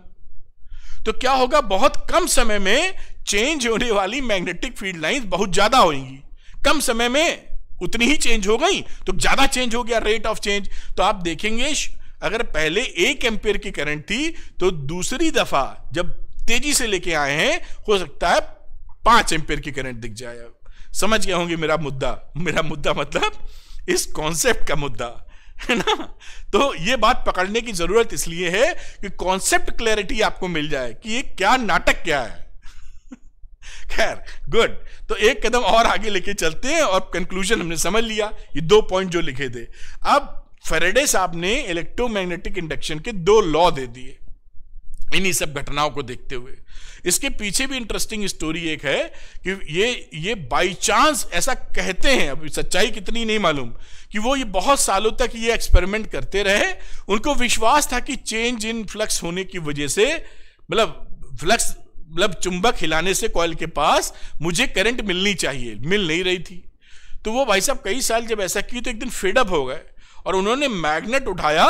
तो क्या होगा बहुत कम समय में चेंज होने वाली मैग्नेटिक फील्ड लाइंस बहुत ज्यादा होगी कम समय में उतनी ही चेंज हो गई तो ज्यादा चेंज हो गया रेट ऑफ चेंज तो आप देखेंगे अगर पहले एक एम्पेयर की करंट थी तो दूसरी दफा जब तेजी से लेके आए हैं हो सकता है पांच एम्पेयर की करंट दिख जाए समझ गए होंगे मेरा मुद्दा मेरा मुद्दा मतलब इस कॉन्सेप्ट का मुद्दा है ना तो ये बात पकड़ने की जरूरत इसलिए है कि कॉन्सेप्ट क्लैरिटी आपको मिल जाए कि ये क्या नाटक क्या है खैर गुड तो एक कदम और आगे लेके चलते हैं और कंक्लूजन हमने समझ लिया ये दो पॉइंट जो लिखे थे अब फेरेडे साहब ने इलेक्ट्रोमैग्नेटिक इंडक्शन के दो लॉ दे दिए इन्हीं सब घटनाओं को देखते हुए इसके पीछे भी इंटरेस्टिंग स्टोरी एक है कि ये ये बाय चांस ऐसा कहते हैं अब सच्चाई कितनी नहीं मालूम कि वो ये बहुत सालों तक ये एक्सपेरिमेंट करते रहे उनको विश्वास था कि चेंज इन फ्लक्स होने की वजह से मतलब फ्लक्स मतलब चुंबक हिलाने से कॉयल के पास मुझे करंट मिलनी चाहिए मिल नहीं रही थी तो वो भाई साहब कई साल जब ऐसा की तो एक दिन फेडअप हो गए और उन्होंने मैग्नेट उठाया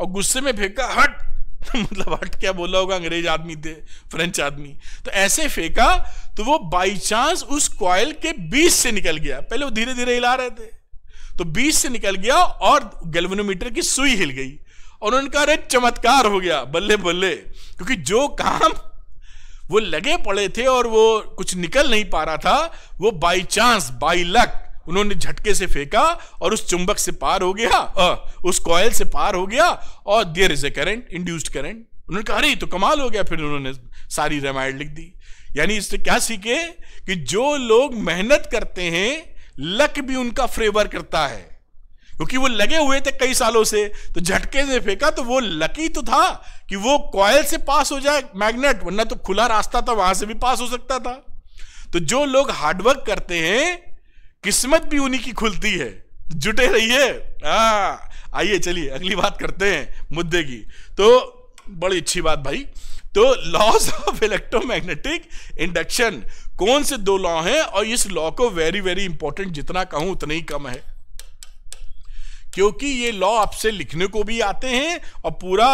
और गुस्से में फेंका हट मतलब हट क्या बोला होगा अंग्रेज आदमी थे फ्रेंच आदमी तो ऐसे फेंका तो वो बाई चांस उस कॉयल के बीच से निकल गया पहले वो धीरे धीरे हिला रहे थे तो बीच से निकल गया और गैल्वेनोमीटर की सुई हिल गई और उनका अरे चमत्कार हो गया बल्ले बल्ले क्योंकि जो काम वो लगे पड़े थे और वो कुछ निकल नहीं पा रहा था वो बाई चांस बाई लक उन्होंने झटके से फेंका और उस चुंबक से पार हो गया आ, उस कॉयल से पार हो गया और there is a current induced current उन्होंने कहा अरे तो कमाल हो गया फिर उन्होंने सारी रामायण लिख दी यानी इससे क्या सीखे कि जो लोग मेहनत करते हैं लक भी उनका फ्रेवर करता है क्योंकि वो लगे हुए थे कई सालों से तो झटके से फेंका तो वो लकी तो था कि वो कॉयल से पास हो जाए मैग्नेट वरना तो खुला रास्ता था वहां से भी पास हो सकता था तो जो लोग हार्डवर्क करते हैं किस्मत भी उन्हीं की खुलती है जुटे रहिए हाँ, आइए चलिए अगली बात करते हैं मुद्दे की तो बड़ी अच्छी बात भाई तो लॉज ऑफ इलेक्ट्रोमैग्नेटिक इंडक्शन कौन से दो लॉ हैं और इस लॉ को वेरी वेरी इंपॉर्टेंट जितना कहूं उतना ही कम है क्योंकि ये लॉ आपसे लिखने को भी आते हैं और पूरा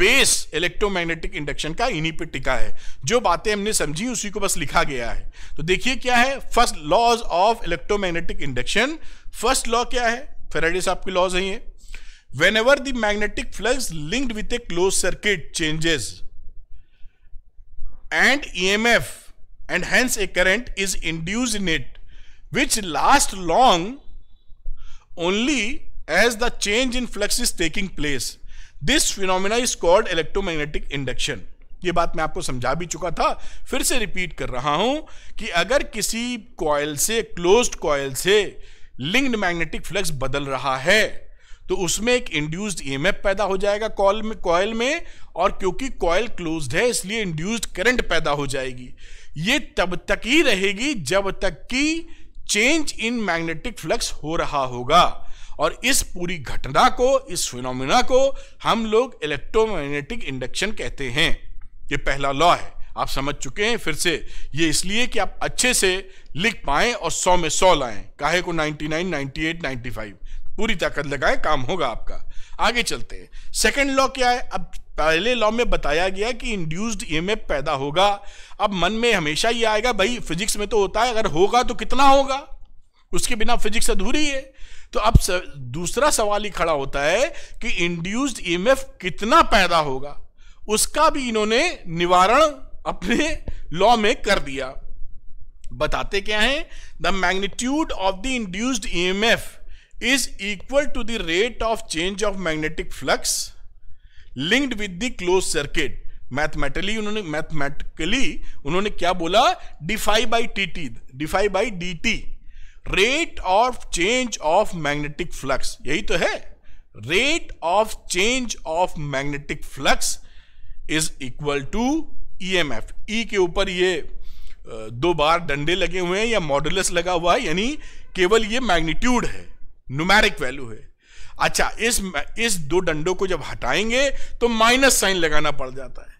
बेस इलेक्ट्रोमैग्नेटिक इंडक्शन का इन्हीं पे टिका है जो बातें हमने समझी उसी को बस लिखा गया है तो देखिए क्या है first laws of electromagnetic induction first law क्या है फेराडे साहब की लॉज है whenever the magnetic flux linked with a close circuit changes and E M F and hence a current is induced in it which last long only as the change in flux is taking place. This phenomena is called electromagnetic induction. ये बात मैं आपको समझा भी चुका था फिर से रिपीट कर रहा हूं कि अगर किसी कॉयल से क्लोज्ड कॉयल से लिंक्ड मैग्नेटिक फ्लक्स बदल रहा है तो उसमें एक इंड्यूस्ड ईएमएफ पैदा हो जाएगा कॉल में कॉयल में और क्योंकि कॉयल क्लोज्ड है इसलिए इंड्यूस्ड करंट पैदा हो जाएगी ये तब तक ही रहेगी जब तक कि चेंज इन मैग्नेटिक फ्लक्स हो रहा होगा और इस पूरी घटना को इस फिनोमिना को हम लोग इलेक्ट्रोमैग्नेटिक इंडक्शन कहते हैं ये पहला लॉ है आप समझ चुके हैं फिर से ये इसलिए कि आप अच्छे से लिख पाएं और सौ में सौ लाएं काहे को 99, 98, 95 पूरी ताकत लगाएं काम होगा आपका आगे चलते हैं सेकंड लॉ क्या है अब पहले लॉ में बताया गया कि इंड्यूस्ड ईएमएफ पैदा होगा अब मन में हमेशा ये आएगा भाई फिजिक्स में तो होता है अगर होगा तो कितना होगा उसके बिना फिजिक्स अधूरी है तो अब दूसरा सवाल ही खड़ा होता है कि इंड्यूस्ड ईएमएफ कितना पैदा होगा उसका भी इन्होंने निवारण अपने लॉ में कर दिया बताते क्या है the magnitude of the induced EMF is equal to the rate of change of magnetic flux linked with the close circuit mathematically उन्होंने मैथमेटिकली उन्होंने क्या बोला d phi by t t d phi by D t rate of change of magnetic flux यही तो है rate of change of magnetic flux is equal to E M F E के ऊपर ये दो बार डंडे लगे हुए हैं या मॉडुलस लगा हुआ है यानी केवल ये मैग्नीट्यूड है न्यूमेरिक वैल्यू है अच्छा इस इस दो डंडों को जब हटाएंगे तो माइनस साइन लगाना पड़ जाता है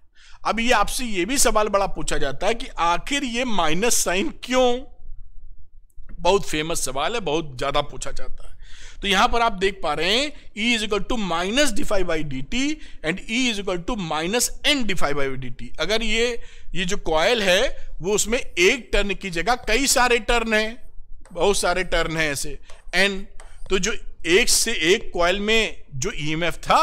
अब ये आपसे ये भी सवाल बड़ा पूछा जाता है कि आखिर ये माइनस साइन क्यों बहुत फेमस सवाल है बहुत ज्यादा पूछा जाता है तो यहां पर आप देख पा रहे हैं e is equal to minus d phi by D t and E is equal to minus N d phi by D t अगर ये ये जो कॉयल है वो उसमें एक टर्न की जगह कई सारे टर्न है बहुत सारे टर्न है ऐसे एन तो जो एक से एक कॉयल में जो ईएमएफ e था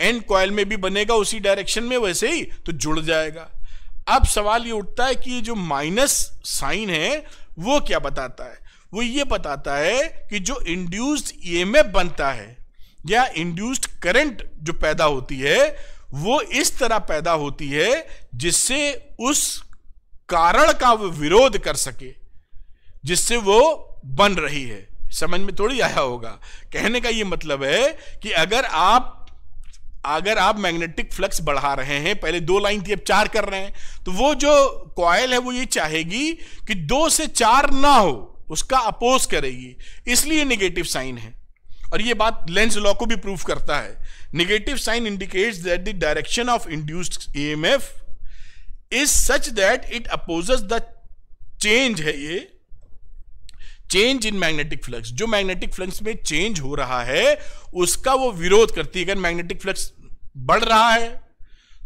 एंड कॉयल में भी बनेगा उसी डायरेक्शन में वैसे ही तो जुड़ जाएगा अब सवाल ये उठता है कि जो माइनस साइन है वो क्या बताता है वो ये बताता है कि जो इंड्यूस्ड ईएमएफ e बनता है या इंड्यूस्ड करंट जो पैदा होती है वो इस तरह पैदा होती है जिससे उस कारण का वो विरोध कर सके जिससे वो बन रही है समझ में थोड़ी आया होगा कहने का ये मतलब है कि अगर आप अगर आप मैग्नेटिक फ्लक्स बढ़ा रहे हैं पहले दो लाइन थी अब चार कर रहे हैं तो वो जो कॉयल है वो ये चाहेगी कि दो से चार ना हो उसका अपोज करेगी इसलिए निगेटिव साइन है और ये बात लेंस लॉ को भी प्रूफ करता है negative sign indicates that the direction of induced EMF is such that it opposes the change है ये चेंज इन मैग्नेटिक फ्लक्स जो मैग्नेटिक फ्लक्स में चेंज हो रहा है उसका वो विरोध करती है अगर मैग्नेटिक फ्लक्स बढ़ रहा है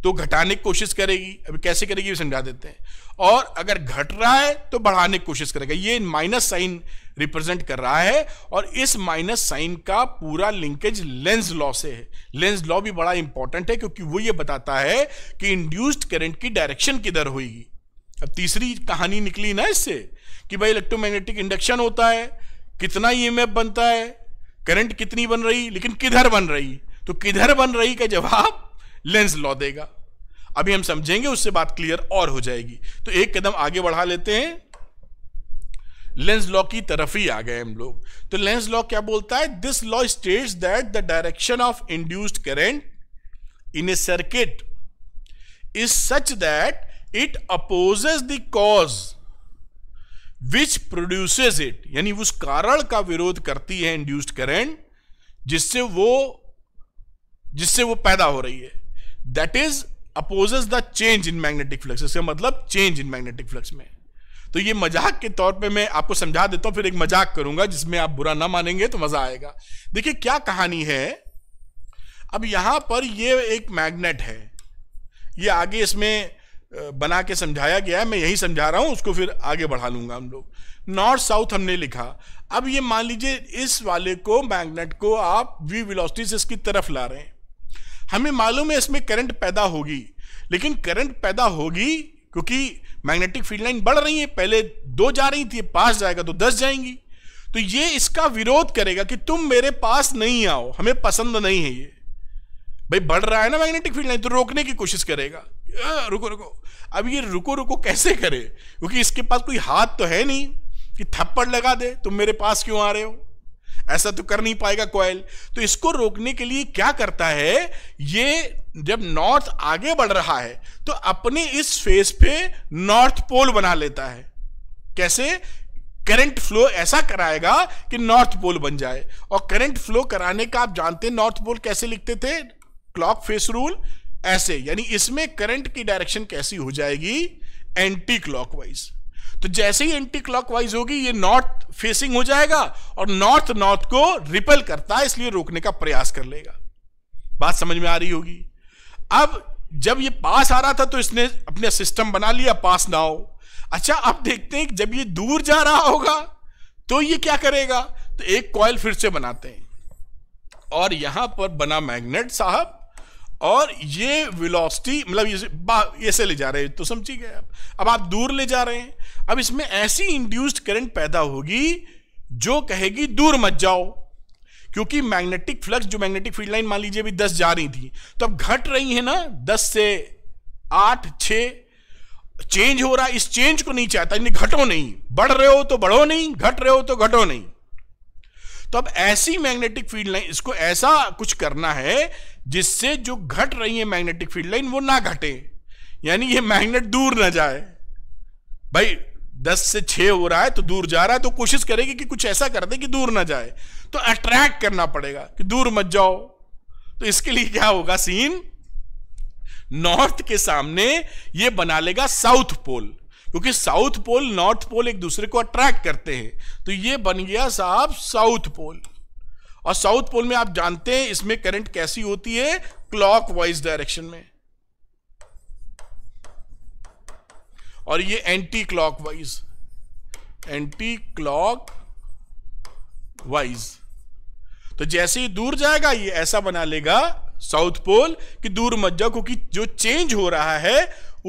तो घटाने की कोशिश करेगी अभी कैसे करेगी भी समझा देते हैं और अगर घट रहा है तो बढ़ाने की कोशिश करेगा ये माइनस साइन रिप्रेजेंट कर रहा है और इस माइनस साइन का पूरा लिंकेज लेंस लॉ से है लेंस लॉ भी बड़ा इंपॉर्टेंट है क्योंकि वो ये बताता है कि इंड्यूस्ड करंट की डायरेक्शन किधर होगी अब तीसरी कहानी निकली ना इससे कि भाई इलेक्ट्रोमैग्नेटिक इंडक्शन होता है कितना ई बनता है करंट कितनी बन रही लेकिन किधर बन रही तो किधर बन रही का जवाब लेंस लॉ देगा अभी हम समझेंगे उससे बात क्लियर और हो जाएगी तो एक कदम आगे बढ़ा लेते हैं लेंस लॉ की तरफ ही आ गए हम लोग तो लेंस लॉ क्या बोलता है this law states that the direction of induced current in a circuit is such that it opposes the cause which produces it यानी उस कारण का विरोध करती है इंड्यूस्ड करंट जिससे वो जिससे वो पैदा हो रही है that is opposes the change in magnetic flux इसका मतलब चेंज इन मैग्नेटिक फ्लक्स में तो ये मजाक के तौर पे मैं आपको समझा देता हूं फिर एक मजाक करूंगा जिसमें आप बुरा ना मानेंगे तो मजा आएगा देखिए क्या कहानी है अब यहां पर ये एक मैग्नेट है ये आगे इसमें बना के समझाया गया है मैं यही समझा रहा हूँ उसको फिर आगे बढ़ा लूँगा हम लोग नॉर्थ साउथ हमने लिखा अब ये मान लीजिए इस वाले को मैग्नेट को आप वी वेलोसिटी से इसकी तरफ ला रहे हैं हमें मालूम है इसमें करंट पैदा होगी लेकिन करंट पैदा होगी क्योंकि मैग्नेटिक फील्ड लाइन बढ़ रही है पहले दो जा रही थी पास जाएगा तो दस जाएंगी तो ये इसका विरोध करेगा कि तुम मेरे पास नहीं आओ हमें पसंद नहीं है ये भाई बढ़ रहा है ना मैग्नेटिक फील्ड लाइन तो रोकने की कोशिश करेगा हाँ, रुको रुको अब ये रुको रुको कैसे करे क्योंकि इसके पास कोई हाथ तो है नहीं कि थप्पड़ लगा दे तुम मेरे पास क्यों आ रहे हो ऐसा तो कर नहीं पाएगा कोयल तो इसको रोकने के लिए क्या करता है ये जब नॉर्थ आगे बढ़ रहा है तो अपने इस फेस पे नॉर्थ पोल बना लेता है कैसे करंट फ्लो ऐसा कराएगा कि नॉर्थ पोल बन जाए और करंट फ्लो कराने का आप जानते हैं नॉर्थ पोल कैसे लिखते थे क्लॉक फेस रूल ऐसे यानी इसमें करंट की डायरेक्शन कैसी हो जाएगी एंटी क्लॉकवाइज तो जैसे ही एंटी क्लॉकवाइज होगी ये नॉर्थ फेसिंग हो जाएगा और नॉर्थ नॉर्थ को रिपेल करता है इसलिए रोकने का प्रयास कर लेगा बात समझ में आ रही होगी अब जब ये पास आ रहा था तो इसने अपने सिस्टम बना लिया पास ना हो अच्छा अब देखते हैं कि जब ये दूर जा रहा होगा तो ये क्या करेगा तो एक कॉयल फिर से बनाते हैं और यहां पर बना मैग्नेट साहब और ये वेलोसिटी मतलब ये ऐसे ले जा रहे हैं तो समझी गए आप अब आप दूर ले जा रहे हैं अब इसमें ऐसी इंड्यूस्ड करंट पैदा होगी जो कहेगी दूर मत जाओ क्योंकि मैग्नेटिक फ्लक्स जो मैग्नेटिक फील्ड लाइन मान लीजिए अभी दस जा रही थी तो अब घट रही है ना दस से आठ छ चेंज हो रहा है इस चेंज को नहीं चाहता यानी घटो नहीं बढ़ रहे हो तो बढ़ो नहीं घट रहे हो तो घटो नहीं तो अब ऐसी मैग्नेटिक फील्ड लाइन इसको ऐसा कुछ करना है जिससे जो घट रही है मैग्नेटिक फील्ड लाइन वो ना घटे यानी ये मैग्नेट दूर ना जाए भाई दस से छ हो रहा है तो दूर जा रहा है तो कोशिश करेगी कि कुछ ऐसा कर दे कि दूर ना जाए तो अट्रैक्ट करना पड़ेगा कि दूर मत जाओ तो इसके लिए क्या होगा सीन नॉर्थ के सामने ये बना लेगा साउथ पोल क्योंकि साउथ पोल नॉर्थ पोल एक दूसरे को अट्रैक्ट करते हैं तो ये बन गया साहब साउथ पोल और साउथ पोल में आप जानते हैं इसमें करंट कैसी होती है क्लॉक वाइज डायरेक्शन में और ये anticlockwise anticlockwise तो जैसे ही दूर जाएगा ये ऐसा बना लेगा साउथ पोल कि दूर मत जाओ क्योंकि जो चेंज हो रहा है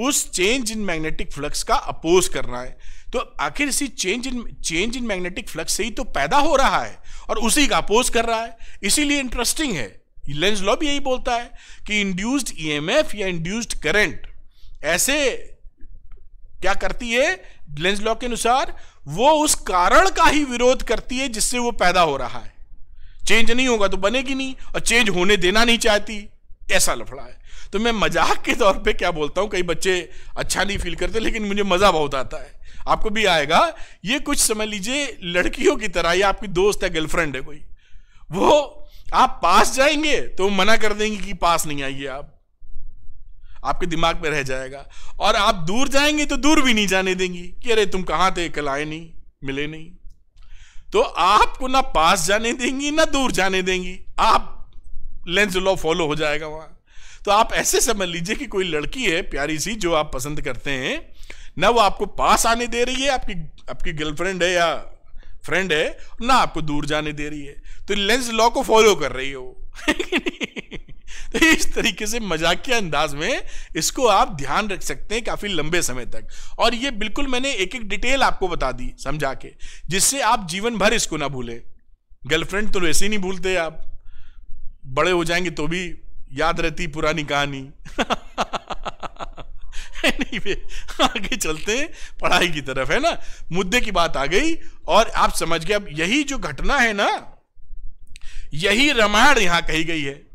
उस चेंज इन मैग्नेटिक फ्लक्स का अपोज करना है तो आखिर इसी change in change in magnetic flux से ही तो पैदा हो रहा है और उसी का अपोज कर रहा है इसीलिए इंटरेस्टिंग है लेंस लॉ भी यही बोलता है कि इंड्यूस्ड ईएमएफ e या इंड्यूस्ड करंट ऐसे क्या करती है लेंस लॉ के अनुसार वो उस कारण का ही विरोध करती है जिससे वो पैदा हो रहा है चेंज नहीं होगा तो बनेगी नहीं और चेंज होने देना नहीं चाहती ऐसा लफड़ा है तो मैं मजाक के तौर पे क्या बोलता हूँ कई बच्चे अच्छा नहीं फील करते लेकिन मुझे मज़ा बहुत आता है आपको भी आएगा ये कुछ समझ लीजिए लड़कियों की तरह ये आपकी दोस्त है गर्लफ्रेंड है कोई वो आप पास जाएंगे तो मना कर देंगे कि पास नहीं आइए आप आपके दिमाग में रह जाएगा और आप दूर जाएंगे तो दूर भी नहीं जाने देंगी कि अरे तुम कहां थे कल आए नहीं मिले नहीं तो आपको ना पास जाने देंगी ना दूर जाने देंगी आप लेंस लॉ फॉलो हो जाएगा वहां तो आप ऐसे समझ लीजिए कि कोई लड़की है प्यारी सी जो आप पसंद करते हैं ना वो आपको पास आने दे रही है आपकी आपकी गर्लफ्रेंड है या फ्रेंड है ना आपको दूर जाने दे रही है तो लेंस लॉ को फॉलो कर रही हो तो इस तरीके से मजाकिया अंदाज में इसको आप ध्यान रख सकते हैं काफी लंबे समय तक और ये बिल्कुल मैंने एक एक डिटेल आपको बता दी समझा के जिससे आप जीवन भर इसको ना भूले गर्लफ्रेंड तो वैसे ही नहीं भूलते आप बड़े हो जाएंगे तो भी याद रहती पुरानी कहानी नहीं आगे चलते हैं पढ़ाई की तरफ है ना मुद्दे की बात आ गई और आप समझ गए अब यही जो घटना है ना यही रामायण यहां कही गई है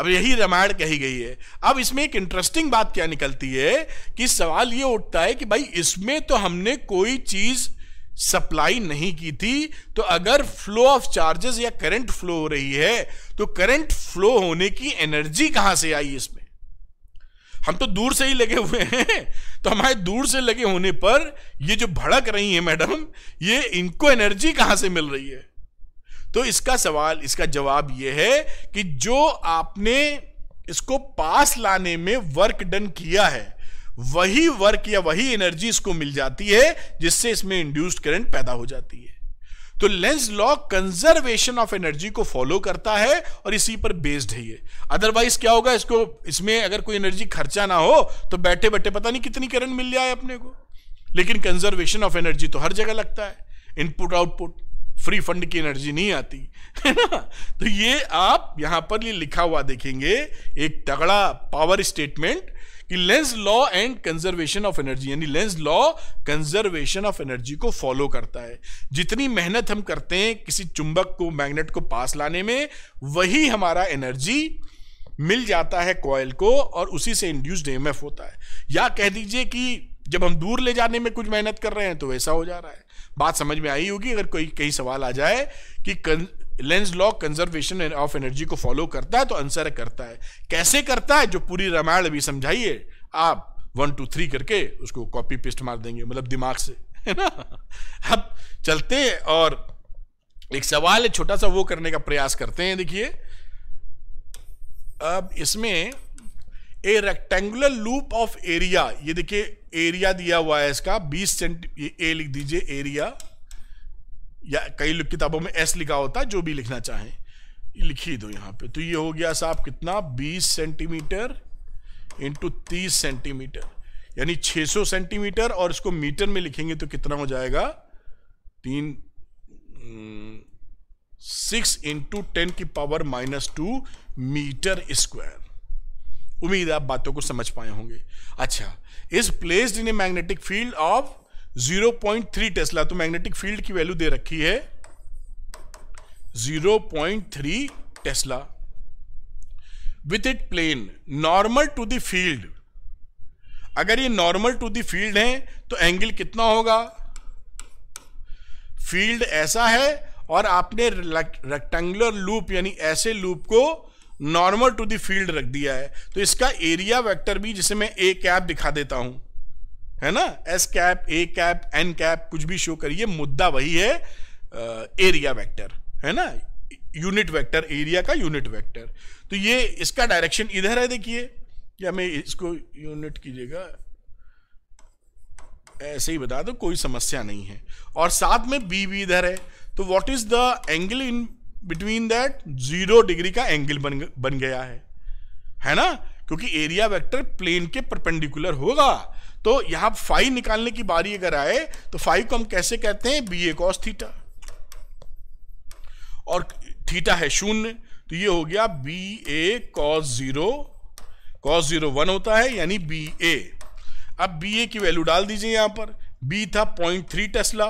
अब यही रामायण कही गई है अब इसमें एक इंटरेस्टिंग बात क्या निकलती है कि सवाल ये उठता है कि भाई इसमें तो हमने कोई चीज सप्लाई नहीं की थी तो अगर फ्लो ऑफ चार्जेस या करंट फ्लो हो रही है तो करंट फ्लो होने की एनर्जी कहां से आई इसमें हम तो दूर से ही लगे हुए हैं तो हमारे दूर से लगे होने पर ये जो भड़क रही है मैडम ये इनको एनर्जी कहाँ से मिल रही है तो इसका सवाल इसका जवाब ये है कि जो आपने इसको पास लाने में वर्क डन किया है वही वर्क या वही एनर्जी इसको मिल जाती है जिससे इसमें इंड्यूस्ड करंट पैदा हो जाती है तो Lenz law conservation of energy को फॉलो करता है और इसी पर बेस्ड है ये अदरवाइज क्या होगा इसको इसमें अगर कोई एनर्जी खर्चा ना हो तो बैठे बैठे पता नहीं कितनी करंट मिल जाए अपने को लेकिन कंजर्वेशन ऑफ एनर्जी तो हर जगह लगता है इनपुट आउटपुट फ्री फंड की एनर्जी नहीं आती तो ये आप यहां पर ये लिखा हुआ देखेंगे एक तगड़ा पावर स्टेटमेंट कि Lenz law and conservation of energy यानी Lenz law conservation of energy को फॉलो करता है जितनी मेहनत हम करते हैं किसी चुंबक को मैग्नेट को पास लाने में वही हमारा एनर्जी मिल जाता है कॉयल को और उसी से इंड्यूस्ड एमएफ होता है या कह दीजिए कि जब हम दूर ले जाने में कुछ मेहनत कर रहे हैं तो वैसा हो जा रहा है बात समझ में आई होगी अगर कोई कहीं सवाल आ जाए कि Lenz law conservation of energy को फॉलो करता है तो आंसर करता है कैसे करता है जो पूरी रामायण अभी समझाइए आप वन टू थ्री करके उसको कॉपी पेस्ट मार देंगे मतलब दिमाग से है ना अब चलते हैं और एक सवाल है छोटा सा वो करने का प्रयास करते हैं देखिए अब इसमें a rectangular loop of area ये देखिए एरिया दिया हुआ है इसका 20 सेंटी ए लिख दीजिए एरिया या कई किताबों में एस लिखा होता है जो भी लिखना चाहें लिखी दो यहाँ पे तो ये हो गया साहब कितना 20 सेंटीमीटर इंटू तीस सेंटीमीटर यानी 600 सेंटीमीटर और इसको मीटर में लिखेंगे तो कितना हो जाएगा तीन सिक्स इंटू टेन की power minus two metre square उम्मीद आप बातों को समझ पाए होंगे अच्छा इस placed in a magnetic field of 0.3 tesla तो मैग्नेटिक फील्ड की वैल्यू दे रखी है 0.3 tesla with it plane normal to the field अगर ये नॉर्मल टू द फील्ड है तो एंगल कितना होगा फील्ड ऐसा है और आपने रेक्टेंगुलर लूप यानी ऐसे लूप को नॉर्मल टू द फील्ड रख दिया है तो इसका एरिया वेक्टर भी जिसे मैं ए कैप दिखा देता हूं है ना S cap A cap N cap कुछ भी शो करिए मुद्दा वही है एरिया वेक्टर है ना यूनिट वेक्टर एरिया का यूनिट वेक्टर तो ये इसका डायरेक्शन इधर है देखिए या मैं इसको यूनिट कीजिएगा ऐसे ही बता दो कोई समस्या नहीं है और साथ में बी भी इधर है तो what is the angle in between that zero degree का एंगल बन बन गया है है ना क्योंकि एरिया वेक्टर प्लेन के परपेंडिकुलर होगा तो यहां फाइव निकालने की बारी अगर आए तो फाइव को हम कैसे कहते हैं बी ए कॉस थीटा और थीटा है शून्य तो ये हो गया B A cos zero cos zero one होता है यानी बी ए अब बी ए की वैल्यू डाल दीजिए यहां पर बी था पॉइंट थ्री टेस्ला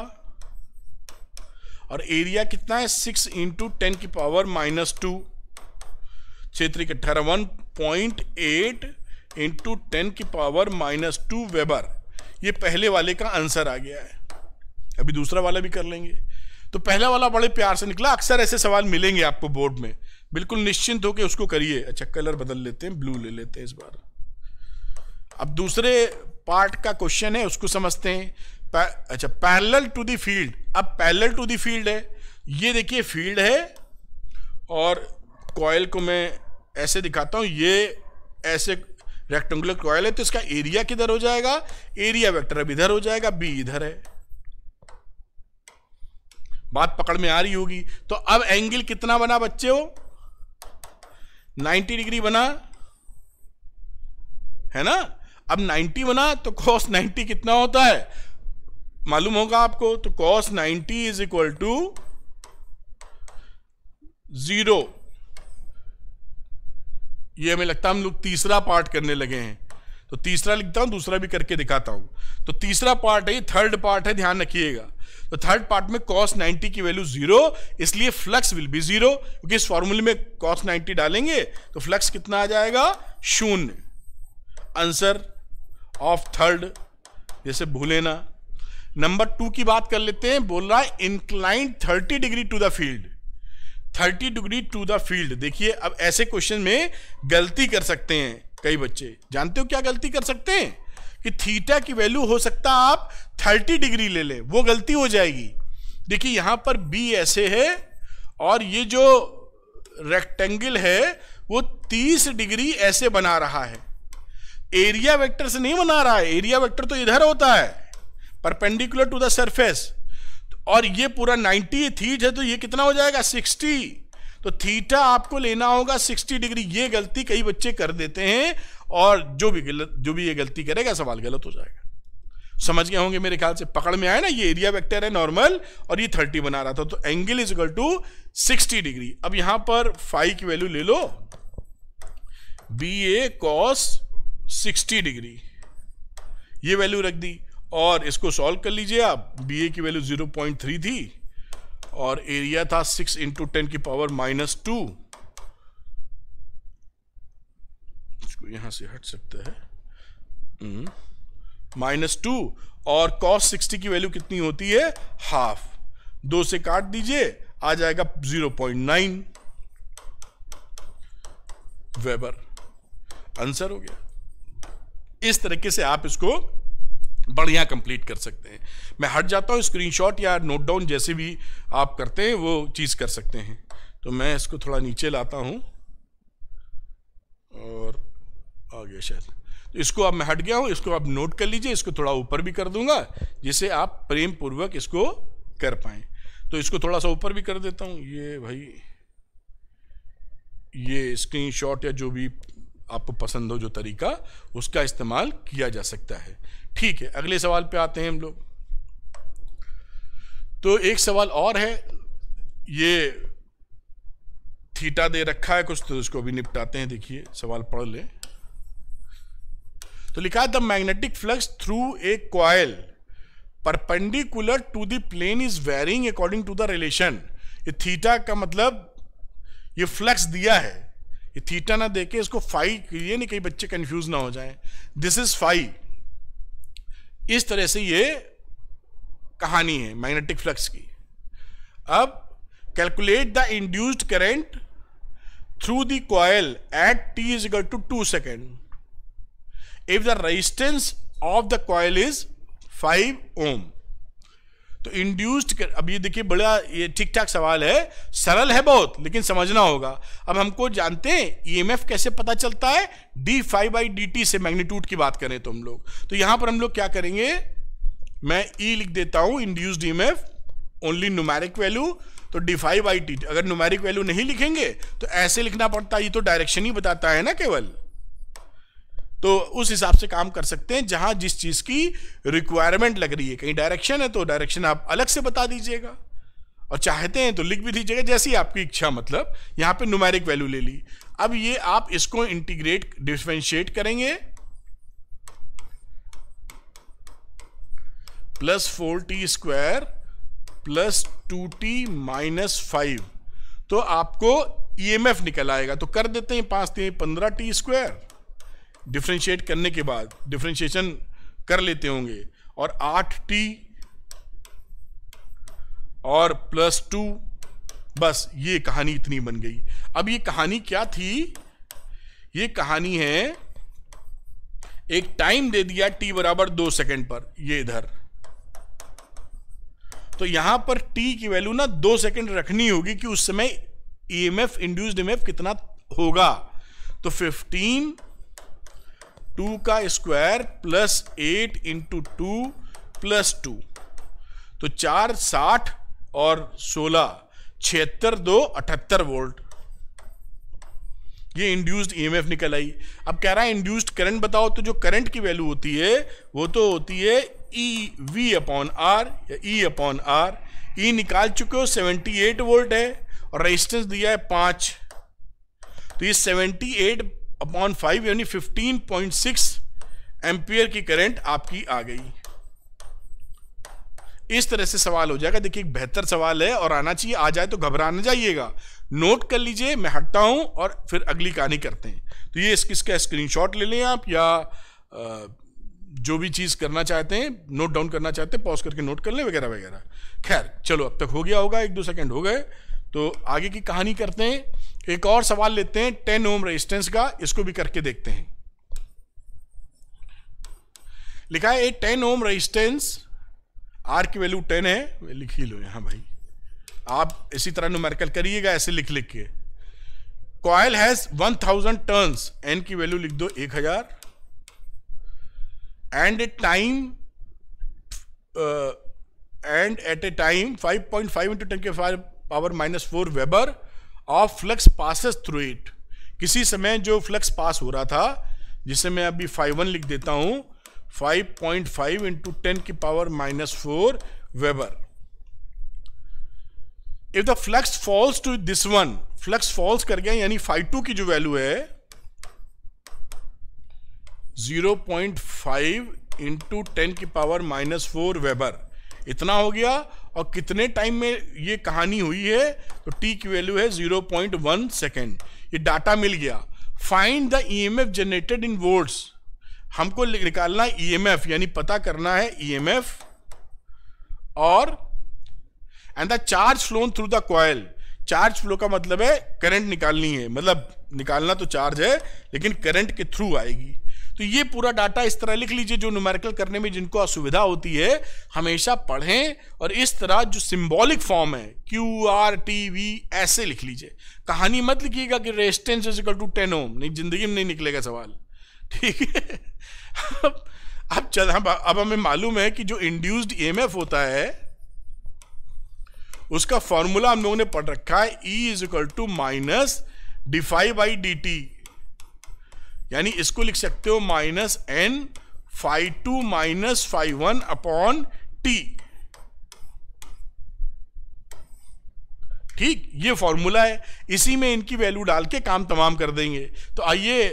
और एरिया कितना है सिक्स इंटू टेन की पावर माइनस टू क्षेत्र इकट्ठा one point eight into ten की पावर माइनस टू वेबर ये पहले वाले का आंसर आ गया है अभी दूसरा वाला भी कर लेंगे तो पहला वाला बड़े प्यार से निकला अक्सर ऐसे सवाल मिलेंगे आपको बोर्ड में बिल्कुल निश्चिंत होकर उसको करिए अच्छा कलर बदल लेते हैं ब्लू ले लेते हैं इस बार अब दूसरे पार्ट का क्वेश्चन है उसको समझते हैं पै, अच्छा पैरेलल टू द फील्ड अब पैरेलल टू द फील्ड है ये देखिए फील्ड है और कॉयल को मैं ऐसे दिखाता हूँ ये ऐसे रेक्टेंगुलर कॉयल है तो इसका एरिया किधर हो जाएगा एरिया वेक्टर अब इधर हो जाएगा बी इधर है बात पकड़ में आ रही होगी तो अब एंगल कितना बना बच्चे हो 90 डिग्री बना है ना अब 90 बना तो कॉस 90 कितना होता है मालूम होगा आपको तो cos 90 is equal to zero ये हमें लगता है हम लोग तीसरा पार्ट करने लगे हैं तो तीसरा लिखता हूँ दूसरा भी करके दिखाता हूँ तो तीसरा पार्ट है ये थर्ड पार्ट है ध्यान रखिएगा तो थर्ड पार्ट में कॉस 90 की वैल्यू जीरो इसलिए फ्लक्स विल बी जीरो क्योंकि इस फॉर्मूले में कॉस 90 डालेंगे तो फ्लक्स कितना आ जाएगा शून्य आंसर ऑफ थर्ड जैसे भूले ना नंबर टू की बात कर लेते हैं बोल रहा है inclined thirty degree to the field thirty degree to the field देखिए अब ऐसे क्वेश्चन में गलती कर सकते हैं कई बच्चे जानते हो क्या गलती कर सकते हैं कि थीटा की वैल्यू हो सकता आप थर्टी डिग्री ले लें वो गलती हो जाएगी देखिए यहां पर बी ऐसे है और ये जो रेक्टेंगल है वो तीस डिग्री ऐसे बना रहा है एरिया वेक्टर से नहीं बना रहा है एरिया वेक्टर तो इधर होता है परपेंडिकुलर टू द सरफेस और ये पूरा 90 थीट है तो ये कितना हो जाएगा 60 तो थीटा आपको लेना होगा 60 डिग्री ये गलती कई बच्चे कर देते हैं और जो भी गलत जो भी ये गलती करेगा सवाल गलत हो जाएगा समझ गए होंगे मेरे ख्याल से पकड़ में आए ना ये एरिया वेक्टर है नॉर्मल और ये 30 बना रहा था तो angle is equal to 60 degree अब यहां पर फाइव की वैल्यू ले लो B A cos sixty degree ये वैल्यू रख दी और इसको सॉल्व कर लीजिए आप बी की वैल्यू जीरो पॉइंट थ्री थी और एरिया था सिक्स इंटू टेन की पावर माइनस टू इसको यहां से हट सकता है माइनस टू और कॉस सिक्सटी की वैल्यू कितनी होती है हाफ दो से काट दीजिए आ जाएगा zero point nine weber answer हो गया इस तरीके से आप इसको बढ़िया कंप्लीट कर सकते हैं मैं हट जाता हूँ स्क्रीनशॉट या नोट डाउन जैसे भी आप करते हैं वो चीज़ कर सकते हैं तो मैं इसको थोड़ा नीचे लाता हूँ और आ गया शायद तो इसको अब मैं हट गया हूँ इसको आप नोट कर लीजिए इसको थोड़ा ऊपर भी कर दूंगा जिसे आप प्रेम पूर्वक इसको कर पाए तो इसको थोड़ा सा ऊपर भी कर देता हूँ ये भाई ये शॉट या जो भी आपको पसंद हो जो तरीका उसका इस्तेमाल किया जा सकता है ठीक है अगले सवाल पे आते हैं हम लोग तो एक सवाल और है ये थीटा दे रखा है कुछ तो उसको भी निपटाते हैं देखिए सवाल पढ़ ले तो लिखा है the magnetic flux through a coil perpendicular to the plane is varying according to the relation ये थीटा का मतलब ये फ्लक्स दिया है ये थीटा ना देके इसको फाई ये नहीं कहीं बच्चे कंफ्यूज ना हो जाए दिस इज फाई इस तरह से ये कहानी है मैग्नेटिक फ्लक्स की अब calculate the induced current through the coil at t is equal to two second if the resistance of the coil is five ohm तो इंड्यूस्ड कर अब ये देखिए बड़ा ये ठीक ठाक सवाल है सरल है बहुत लेकिन समझना होगा अब हमको जानते हैं ईएमएफ e कैसे पता चलता है d five by D t से मैग्नीट्यूड की बात करें तो हम लोग तो यहां पर हम लोग क्या करेंगे मैं ई e लिख देता हूं induced EMF only numeric value तो डी फाइव बाई टी अगर न्यूमेरिक वैल्यू नहीं लिखेंगे तो ऐसे लिखना पड़ता है ये तो डायरेक्शन ही बताता है ना केवल तो उस हिसाब से काम कर सकते हैं जहां जिस चीज की रिक्वायरमेंट लग रही है कहीं डायरेक्शन है तो डायरेक्शन आप अलग से बता दीजिएगा और चाहते हैं तो लिख भी दीजिएगा जैसी आपकी इच्छा मतलब यहां पे नुमेरिक वैल्यू ले ली अब ये आप इसको इंटीग्रेट डिफ्रेंशिएट करेंगे plus four t square plus two t minus five तो आपको ईएमएफ e निकल आएगा तो कर देते हैं पांच तीन पंद्रह टी स्क्वायर डिफ्रेंशिएट करने के बाद डिफ्रेंशिएशन कर लेते होंगे और आठ टी और प्लस टू बस ये कहानी इतनी बन गई अब ये कहानी क्या थी ये कहानी है एक टाइम दे दिया टी बराबर दो सेकंड पर ये इधर तो यहां पर टी की वैल्यू ना दो सेकंड रखनी होगी कि उस समय E M F induced M F कितना होगा तो फिफ्टीन टू का square plus eight into two plus two तो चार साठ और सोलह छिहत्तर दो अठहत्तर वोल्ट ये इंड्यूस्ड ईएमएफ e निकल आई अब कह रहा है इंड्यूस्ड करंट बताओ तो जो करंट की वैल्यू होती है वो तो होती है ई वी अपॉन आर या ई अपॉन आर ई निकाल चुके हो 78 वोल्ट है और रेजिस्टेंस दिया है पांच तो ये 78 अपॉन फाइव यानी फिफ्टीन पॉइंट सिक्स एम्पियर की करंट आपकी आ गई इस तरह से सवाल हो जाएगा देखिए एक बेहतर सवाल है और आना चाहिए आ जाए तो घबरा ना जाइएगा नोट कर लीजिए मैं हटता हूं और फिर अगली कहानी करते हैं तो ये इस, इसका स्क्रीनशॉट ले लें आप या जो भी चीज़ करना चाहते हैं नोट डाउन करना चाहते हैं पॉज करके नोट कर लें वगैरह वगैरह खैर चलो अब तक हो गया होगा एक दो सेकेंड हो गए तो आगे की कहानी करते हैं एक और सवाल लेते हैं टेन ओम रेजिस्टेंस का इसको भी करके देखते हैं लिखा है टेन ओम रेजिस्टेंस आर की वैल्यू टेन है लिख ही लो यहां भाई आप इसी तरह नुमेरिकल करिएगा ऐसे लिख लिख के coil has one thousand turns N की वैल्यू लिख दो एक हजार and a time and at a time five point five into ten के five power minus four weber of flux passes through it किसी समय जो फ्लक्स पास हो रहा था जिसे मैं अभी फाइव वन लिख देता हूँ five point five into ten की power minus four weber if the flux falls to this one flux falls कर गया यानी फाइव टू की जो वैल्यू है zero point five into ten की पावर माइनस फोर वेबर इतना हो गया और कितने टाइम में ये कहानी हुई है तो टी की वैल्यू है 0.1 पॉइंट सेकेंड ये डाटा मिल गया find the EMF generated in volts हमको निकालना ईएमएफ e यानी पता करना है ईएमएफ e और and the charge flown through the coil charge flow का मतलब है करंट निकालनी है मतलब निकालना तो चार्ज है लेकिन करंट के थ्रू आएगी तो ये पूरा डाटा इस तरह लिख लीजिए जो न्यूमेरिकल करने में जिनको असुविधा होती है हमेशा पढ़ें और इस तरह जो सिंबॉलिक फॉर्म है क्यू आर टी वी ऐसे लिख लीजिए कहानी मत लिखिएगा कि resistance is equal to ten ohm नहीं जिंदगी में नहीं निकलेगा सवाल ठीक है अब चल अब, अब हमें मालूम है कि जो इंड्यूस्ड एफ e होता है उसका फॉर्मूला हम लोगों ने पढ़ रखा है E is equal to minus D five by D t यानी इसको लिख सकते हो minus N phi two minus phi one upon t ठीक ये फॉर्मूला है इसी में इनकी वैल्यू डाल के काम तमाम कर देंगे तो आइए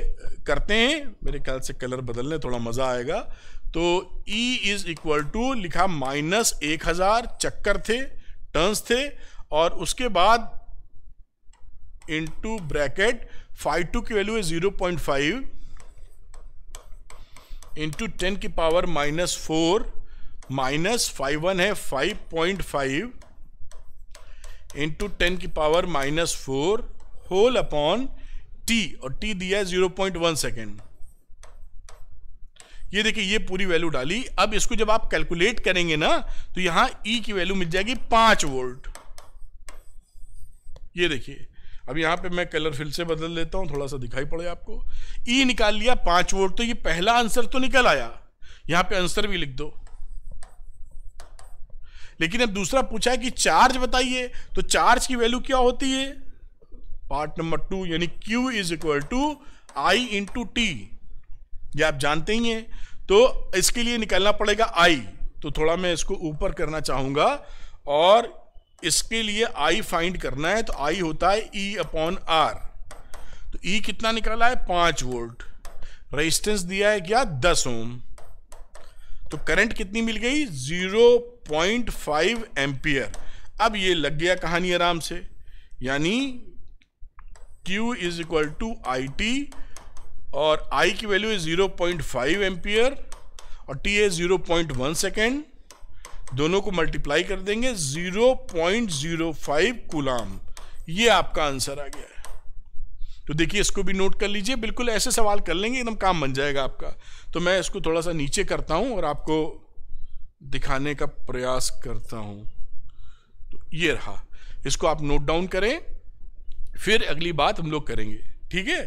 करते हैं मेरे ख्याल से कलर बदलने थोड़ा मज़ा आएगा तो E इज इक्वल टू लिखा माइनस एक हज़ार चक्कर थे टर्न्स थे और उसके बाद इनटू ब्रैकेट फाइव टू की वैल्यू है zero point five into ten की power minus four minus phi one है five point five into ten की power minus four whole upon t और टी दिया है जीरो पॉइंट वन सेकेंड ये देखिए ये पूरी वैल्यू डाली अब इसको जब आप कैलकुलेट करेंगे ना तो यहां ई e की वैल्यू मिल जाएगी पांच वोल्ट ये देखिए अब यहाँ पे मैं कलर फिल से बदल लेता हूँ थोड़ा सा दिखाई पड़े आपको ई e निकाल लिया पांच वोल्ट तो ये पहला आंसर तो निकल आया यहाँ पे आंसर भी लिख दो लेकिन अब दूसरा पूछा है कि चार्ज बताइए तो चार्ज की वैल्यू क्या होती है पार्ट नंबर टू यानी Q is equal to I into t ये आप जानते ही हैं तो इसके लिए निकलना पड़ेगा I तो थोड़ा मैं इसको ऊपर करना चाहूंगा और इसके लिए आई फाइंड करना है तो आई होता है ई अपॉन आर तो ई e कितना निकाला है पांच वोल्ट रेजिस्टेंस दिया है क्या दस ओम तो करंट कितनी मिल गई जीरो पॉइंट फाइव एम्पियर अब ये लग गया कहानी आराम से यानी Q is equal to I t और I की वैल्यू है जीरो पॉइंट फाइव एम्पियर और T है जीरो पॉइंट वन सेकेंड दोनों को मल्टीप्लाई कर देंगे 0.05 पॉइंट ये आपका आंसर आ गया है तो देखिए इसको भी नोट कर लीजिए बिल्कुल ऐसे सवाल कर लेंगे एकदम काम बन जाएगा आपका तो मैं इसको थोड़ा सा नीचे करता हूँ और आपको दिखाने का प्रयास करता हूँ तो ये रहा इसको आप नोट डाउन करें फिर अगली बात हम लोग करेंगे ठीक है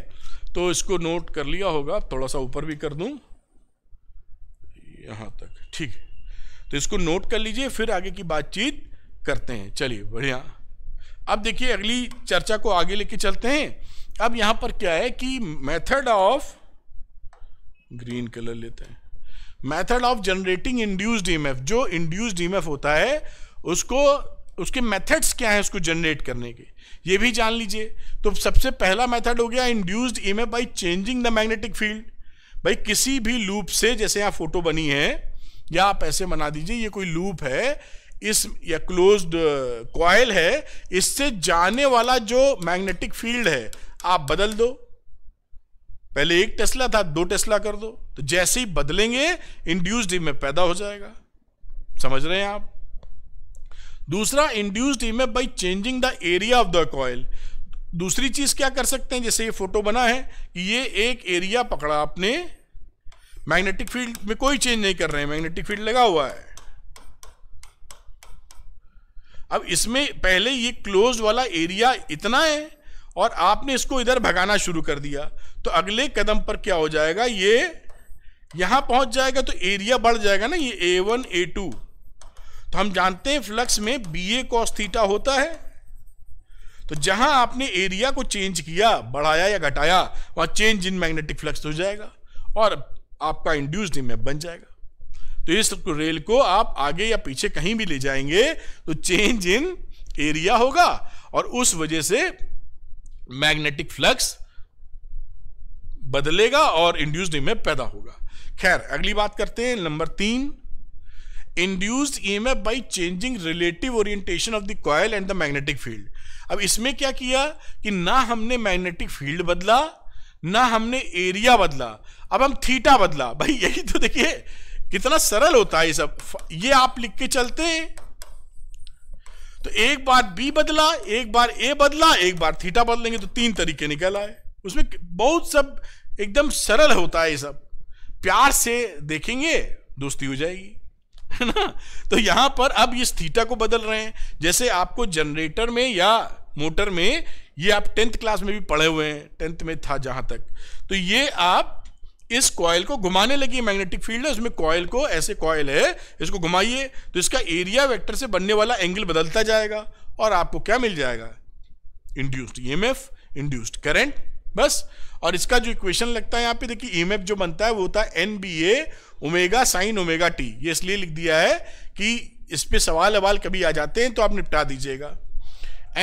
तो इसको नोट कर लिया होगा थोड़ा सा ऊपर भी कर दूँ यहाँ तक ठीक है तो इसको नोट कर लीजिए फिर आगे की बातचीत करते हैं चलिए बढ़िया अब देखिए अगली चर्चा को आगे लेके चलते हैं अब यहां पर क्या है कि मेथड ऑफ ग्रीन कलर लेते हैं method of generating induced EMF जो इंड्यूस्ड ईएमएफ होता है उसको उसके मेथड्स क्या हैं उसको जनरेट करने के ये भी जान लीजिए तो सबसे पहला मेथड हो गया induced EMF by changing the magnetic field भाई किसी भी लूप से जैसे यहाँ फोटो बनी है या आप ऐसे मना दीजिए ये कोई लूप है इस या क्लोज्ड कॉयल uh, है इससे जाने वाला जो मैग्नेटिक फील्ड है आप बदल दो पहले एक टेस्ला था दो टेस्ला कर दो तो जैसे ही बदलेंगे इंड्यूस्ड ई e में पैदा हो जाएगा समझ रहे हैं आप दूसरा इंड्यूस्ड ई e में by changing the area of the coil दूसरी चीज क्या कर सकते हैं जैसे ये फोटो बना है कि ये एक एरिया पकड़ा आपने मैग्नेटिक फील्ड में कोई चेंज नहीं कर रहे हैं मैग्नेटिक फील्ड लगा हुआ है अब इसमें पहले ये क्लोज वाला एरिया इतना है और आपने इसको इधर भगाना शुरू कर दिया तो अगले कदम पर क्या हो जाएगा ये यहां पहुंच जाएगा तो एरिया बढ़ जाएगा ना ये ए वन ए टू तो हम जानते हैं फ्लक्स में बी ए कॉस थीटा होता है तो जहां आपने एरिया को चेंज किया बढ़ाया या घटाया वहां चेंज इन मैग्नेटिक फ्लक्स हो जाएगा और आपका इंड्यूस्ड इमेप बन जाएगा तो इस रेल को आप आगे या पीछे कहीं भी ले जाएंगे तो चेंज इन एरिया होगा और उस वजह से मैग्नेटिक फ्लक्स बदलेगा और इंड्यूस्ड ईएमएफ पैदा होगा खैर अगली बात करते हैं नंबर तीन induced EMF by changing relative orientation of the coil and the magnetic field अब इसमें क्या किया कि ना हमने मैग्नेटिक फील्ड बदला ना हमने एरिया बदला अब हम थीटा बदला भाई यही तो देखिए कितना सरल होता है ये सब ये आप लिख के चलते तो एक बार बी बदला एक बार ए बदला एक बार थीटा बदलेंगे तो तीन तरीके निकल आए उसमें बहुत सब एकदम सरल होता है ये सब प्यार से देखेंगे दोस्ती हो जाएगी है ना तो यहां पर अब इस थीटा को बदल रहे हैं जैसे आपको जनरेटर में या मोटर में ये आप टेंथ क्लास में भी पढ़े हुए हैं टेंथ में था जहां तक तो ये आप इस कॉयल को घुमाने लगी मैग्नेटिक फील्ड है उसमें कॉयल को ऐसे कॉयल है इसको घुमाइए तो इसका एरिया वेक्टर से बनने वाला एंगल बदलता जाएगा और आपको क्या मिल जाएगा induced EMF e induced current बस और इसका जो इक्वेशन लगता है यहाँ पे देखिए ईएमएफ e जो बनता है वो होता है N B A omega sine omega t ये इसलिए लिख दिया है कि इस पर सवाल अवाल कभी आ जाते हैं तो आप निपटा दीजिएगा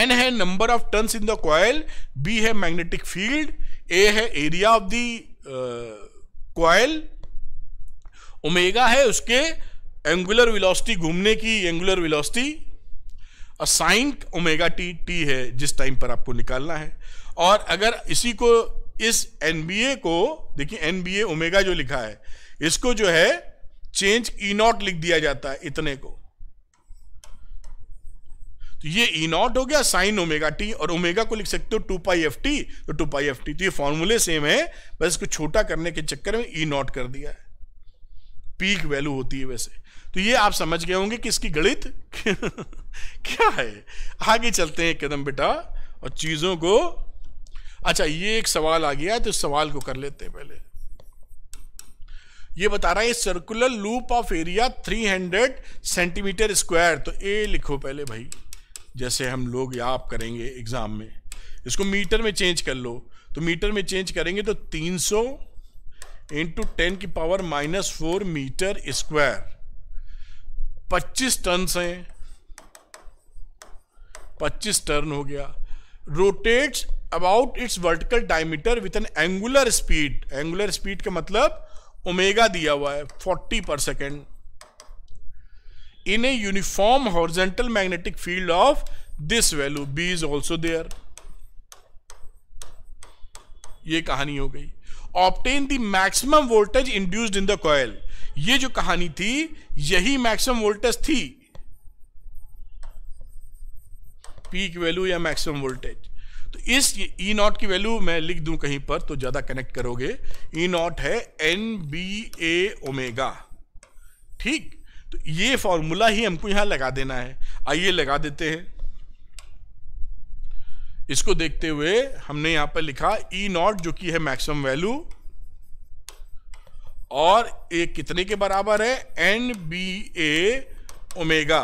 एन है number of turns in the coil B है मैग्नेटिक फील्ड ए है area of the coil omega है उसके एंगुलर वेलोसिटी घूमने की angular velocity sine omega t t है जिस टाइम पर आपको निकालना है और अगर इसी को इस एन बी ए को देखिए एन बी ओमेगा जो लिखा है इसको जो है चेंज ई नॉट लिख दिया जाता है इतने को तो ये ई e नॉट हो गया साइन ओमेगा टी और ओमेगा को लिख सकते हो टू पाई एफ टी तो टू पाई एफ टी तो ये फॉर्मूले सेम है बस इसको छोटा करने के चक्कर में ई e नॉट कर दिया है पीक वैल्यू होती है वैसे तो ये आप समझ गए होंगे कि इसकी गणित क्या है आगे चलते हैं कदम बेटा और चीज़ों को अच्छा ये एक सवाल आ गया तो इस सवाल को कर लेते हैं पहले ये बता रहा है circular loop of area 300 centimetre square तो ए लिखो पहले भाई जैसे हम लोग या आप करेंगे एग्ज़ाम में इसको मीटर में चेंज कर लो तो मीटर में चेंज करेंगे तो 300 सौ इंटू टेन की power minus four metre square 25 turn से 25 टर्न हो गया rotates about its vertical diameter with an angular speed angular speed का मतलब ओमेगा दिया हुआ है 40 per second in a uniform horizontal magnetic field of this value b is also there ये कहानी हो गई obtain the maximum voltage induced in the coil ये जो कहानी थी यही मैक्सिमम वोल्टेज थी पीक वैल्यू या मैक्सिमम वोल्टेज तो इस ई e नॉट की वैल्यू मैं लिख दूं कहीं पर तो ज्यादा कनेक्ट करोगे ई e नॉट है एन बी ए ओमेगा ठीक तो ये फॉर्मूला ही हमको यहां लगा देना है आइए लगा देते हैं इसको देखते हुए हमने यहां पर लिखा ई e नॉट जो कि है मैक्सिमम वैल्यू और ए कितने के बराबर है एन बी ए ओमेगा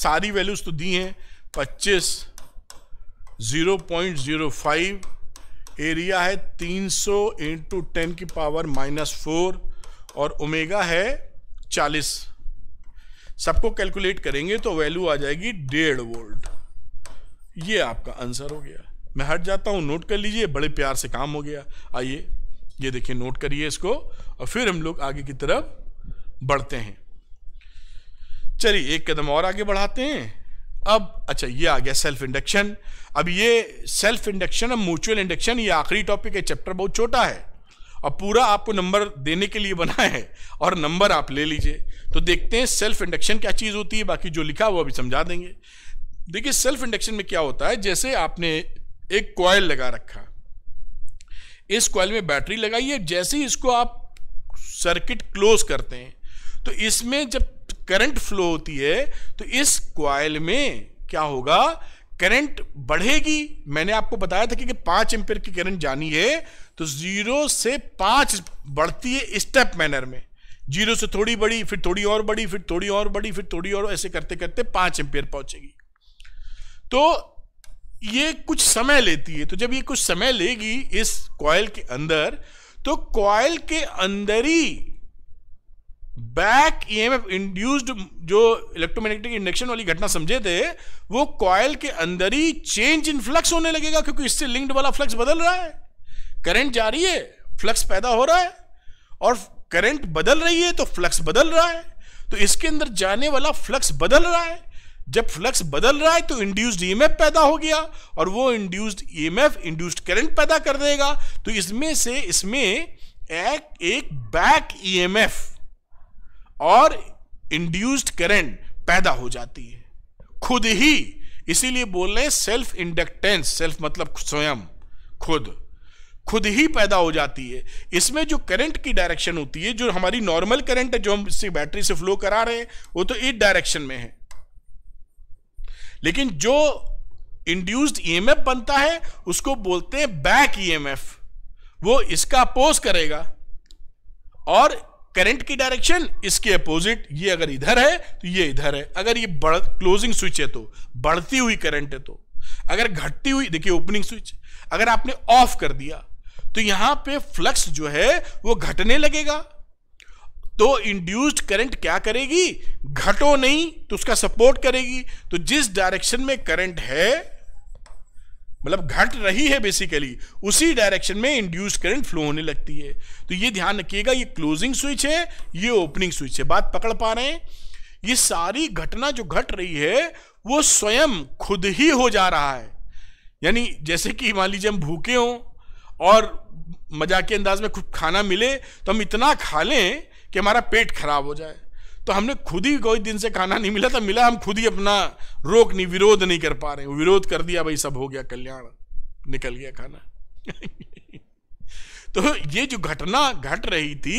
सारी वैल्यूज तो दी हैं 25 0.05 एरिया है 300 सौ इंटू टेन की पावर माइनस फोर और ओमेगा है 40 सबको कैलकुलेट करेंगे तो वैल्यू आ जाएगी डेढ़ वोल्ट ये आपका आंसर हो गया मैं हट जाता हूँ नोट कर लीजिए बड़े प्यार से काम हो गया आइए ये देखिए नोट करिए इसको और फिर हम लोग आगे की तरफ बढ़ते हैं चलिए एक कदम और आगे बढ़ाते हैं अब अच्छा ये आ गया सेल्फ इंडक्शन अब ये सेल्फ इंडक्शन और म्यूचुअल इंडक्शन ये आखिरी टॉपिक है चैप्टर बहुत छोटा है और पूरा आपको नंबर देने के लिए बना है और नंबर आप ले लीजिए तो देखते हैं सेल्फ इंडक्शन क्या चीज़ होती है बाकी जो लिखा वो अभी समझा देंगे देखिए सेल्फ इंडक्शन में क्या होता है जैसे आपने एक कॉयल लगा रखा इस कॉयल में बैटरी लगाई है जैसे ही इसको आप सर्किट क्लोज करते हैं तो इसमें जब करंट फ्लो होती है तो इस कॉयल में क्या होगा करंट बढ़ेगी मैंने आपको बताया था कि, कि पांच एम्पियर की करंट जानी है तो जीरो से पांच बढ़ती है स्टेप मैनर में जीरो से थोड़ी बड़ी फिर थोड़ी और बड़ी फिर थोड़ी और बड़ी फिर थोड़ी और ऐसे करते करते पांच एम्पेयर पहुंचेगी तो ये कुछ समय लेती है तो जब ये कुछ समय लेगी इस कॉयल के अंदर तो कॉयल के अंदर ही बैक ईएमएफ e इंड्यूस्ड जो इलेक्ट्रोमैग्नेटिक इंडक्शन वाली घटना समझे थे वो कॉयल के अंदर ही चेंज इन फ्लक्स होने लगेगा क्योंकि इससे लिंक्ड वाला फ्लक्स बदल रहा है करंट जा रही है फ्लक्स पैदा हो रहा है और करंट बदल रही है तो फ्लक्स बदल रहा है तो इसके अंदर जाने वाला फ्लक्स बदल रहा है जब फ्लक्स बदल रहा है तो इंड्यूस्ड ईएमएफ e पैदा हो गया और वो इंड्यूस्ड ईएमएफ इंड्यूस्ड करंट पैदा कर देगा तो इसमें से इसमें एक एक बैक ईएमएफ e और इंड्यूस्ड करंट पैदा हो जाती है खुद ही इसीलिए बोल रहे हैं सेल्फ इंडक्टेंस सेल्फ मतलब स्वयं खुद खुद ही पैदा हो जाती है इसमें जो करंट की डायरेक्शन होती है जो हमारी नॉर्मल करंट है जो हम इससे बैटरी से फ्लो करा रहे हैं वो तो इस डायरेक्शन में है लेकिन जो इंड्यूस्ड ईएमएफ e बनता है उसको बोलते हैं बैक ईएमएफ e वो इसका अपोज करेगा और करंट की डायरेक्शन इसके अपोजिट ये अगर इधर है तो ये इधर है अगर ये बढ़ क्लोजिंग स्विच है तो बढ़ती हुई करंट है तो अगर घटती हुई देखिए ओपनिंग स्विच अगर आपने ऑफ कर दिया तो यहां पे फ्लक्स जो है वो घटने लगेगा तो इंड्यूस्ड करंट क्या करेगी घटो नहीं तो उसका सपोर्ट करेगी तो जिस डायरेक्शन में करंट है मतलब घट रही है बेसिकली उसी डायरेक्शन में इंड्यूस्ड करंट फ्लो होने लगती है तो ये ध्यान रखिएगा ये क्लोजिंग स्विच है ये ओपनिंग स्विच है बात पकड़ पा रहे हैं ये सारी घटना जो घट रही है वो स्वयं खुद ही हो जा रहा है यानी जैसे कि मान लीजिए हम भूखे हों और मजाक के अंदाज में कुछ खाना मिले तो हम इतना खा लें कि हमारा पेट खराब हो जाए तो हमने खुद ही कोई दिन से खाना नहीं मिला था तो मिला हम खुद ही अपना रोक नहीं विरोध नहीं कर पा रहे विरोध कर दिया भाई सब हो गया कल्याण निकल गया खाना तो ये जो घटना घट रही थी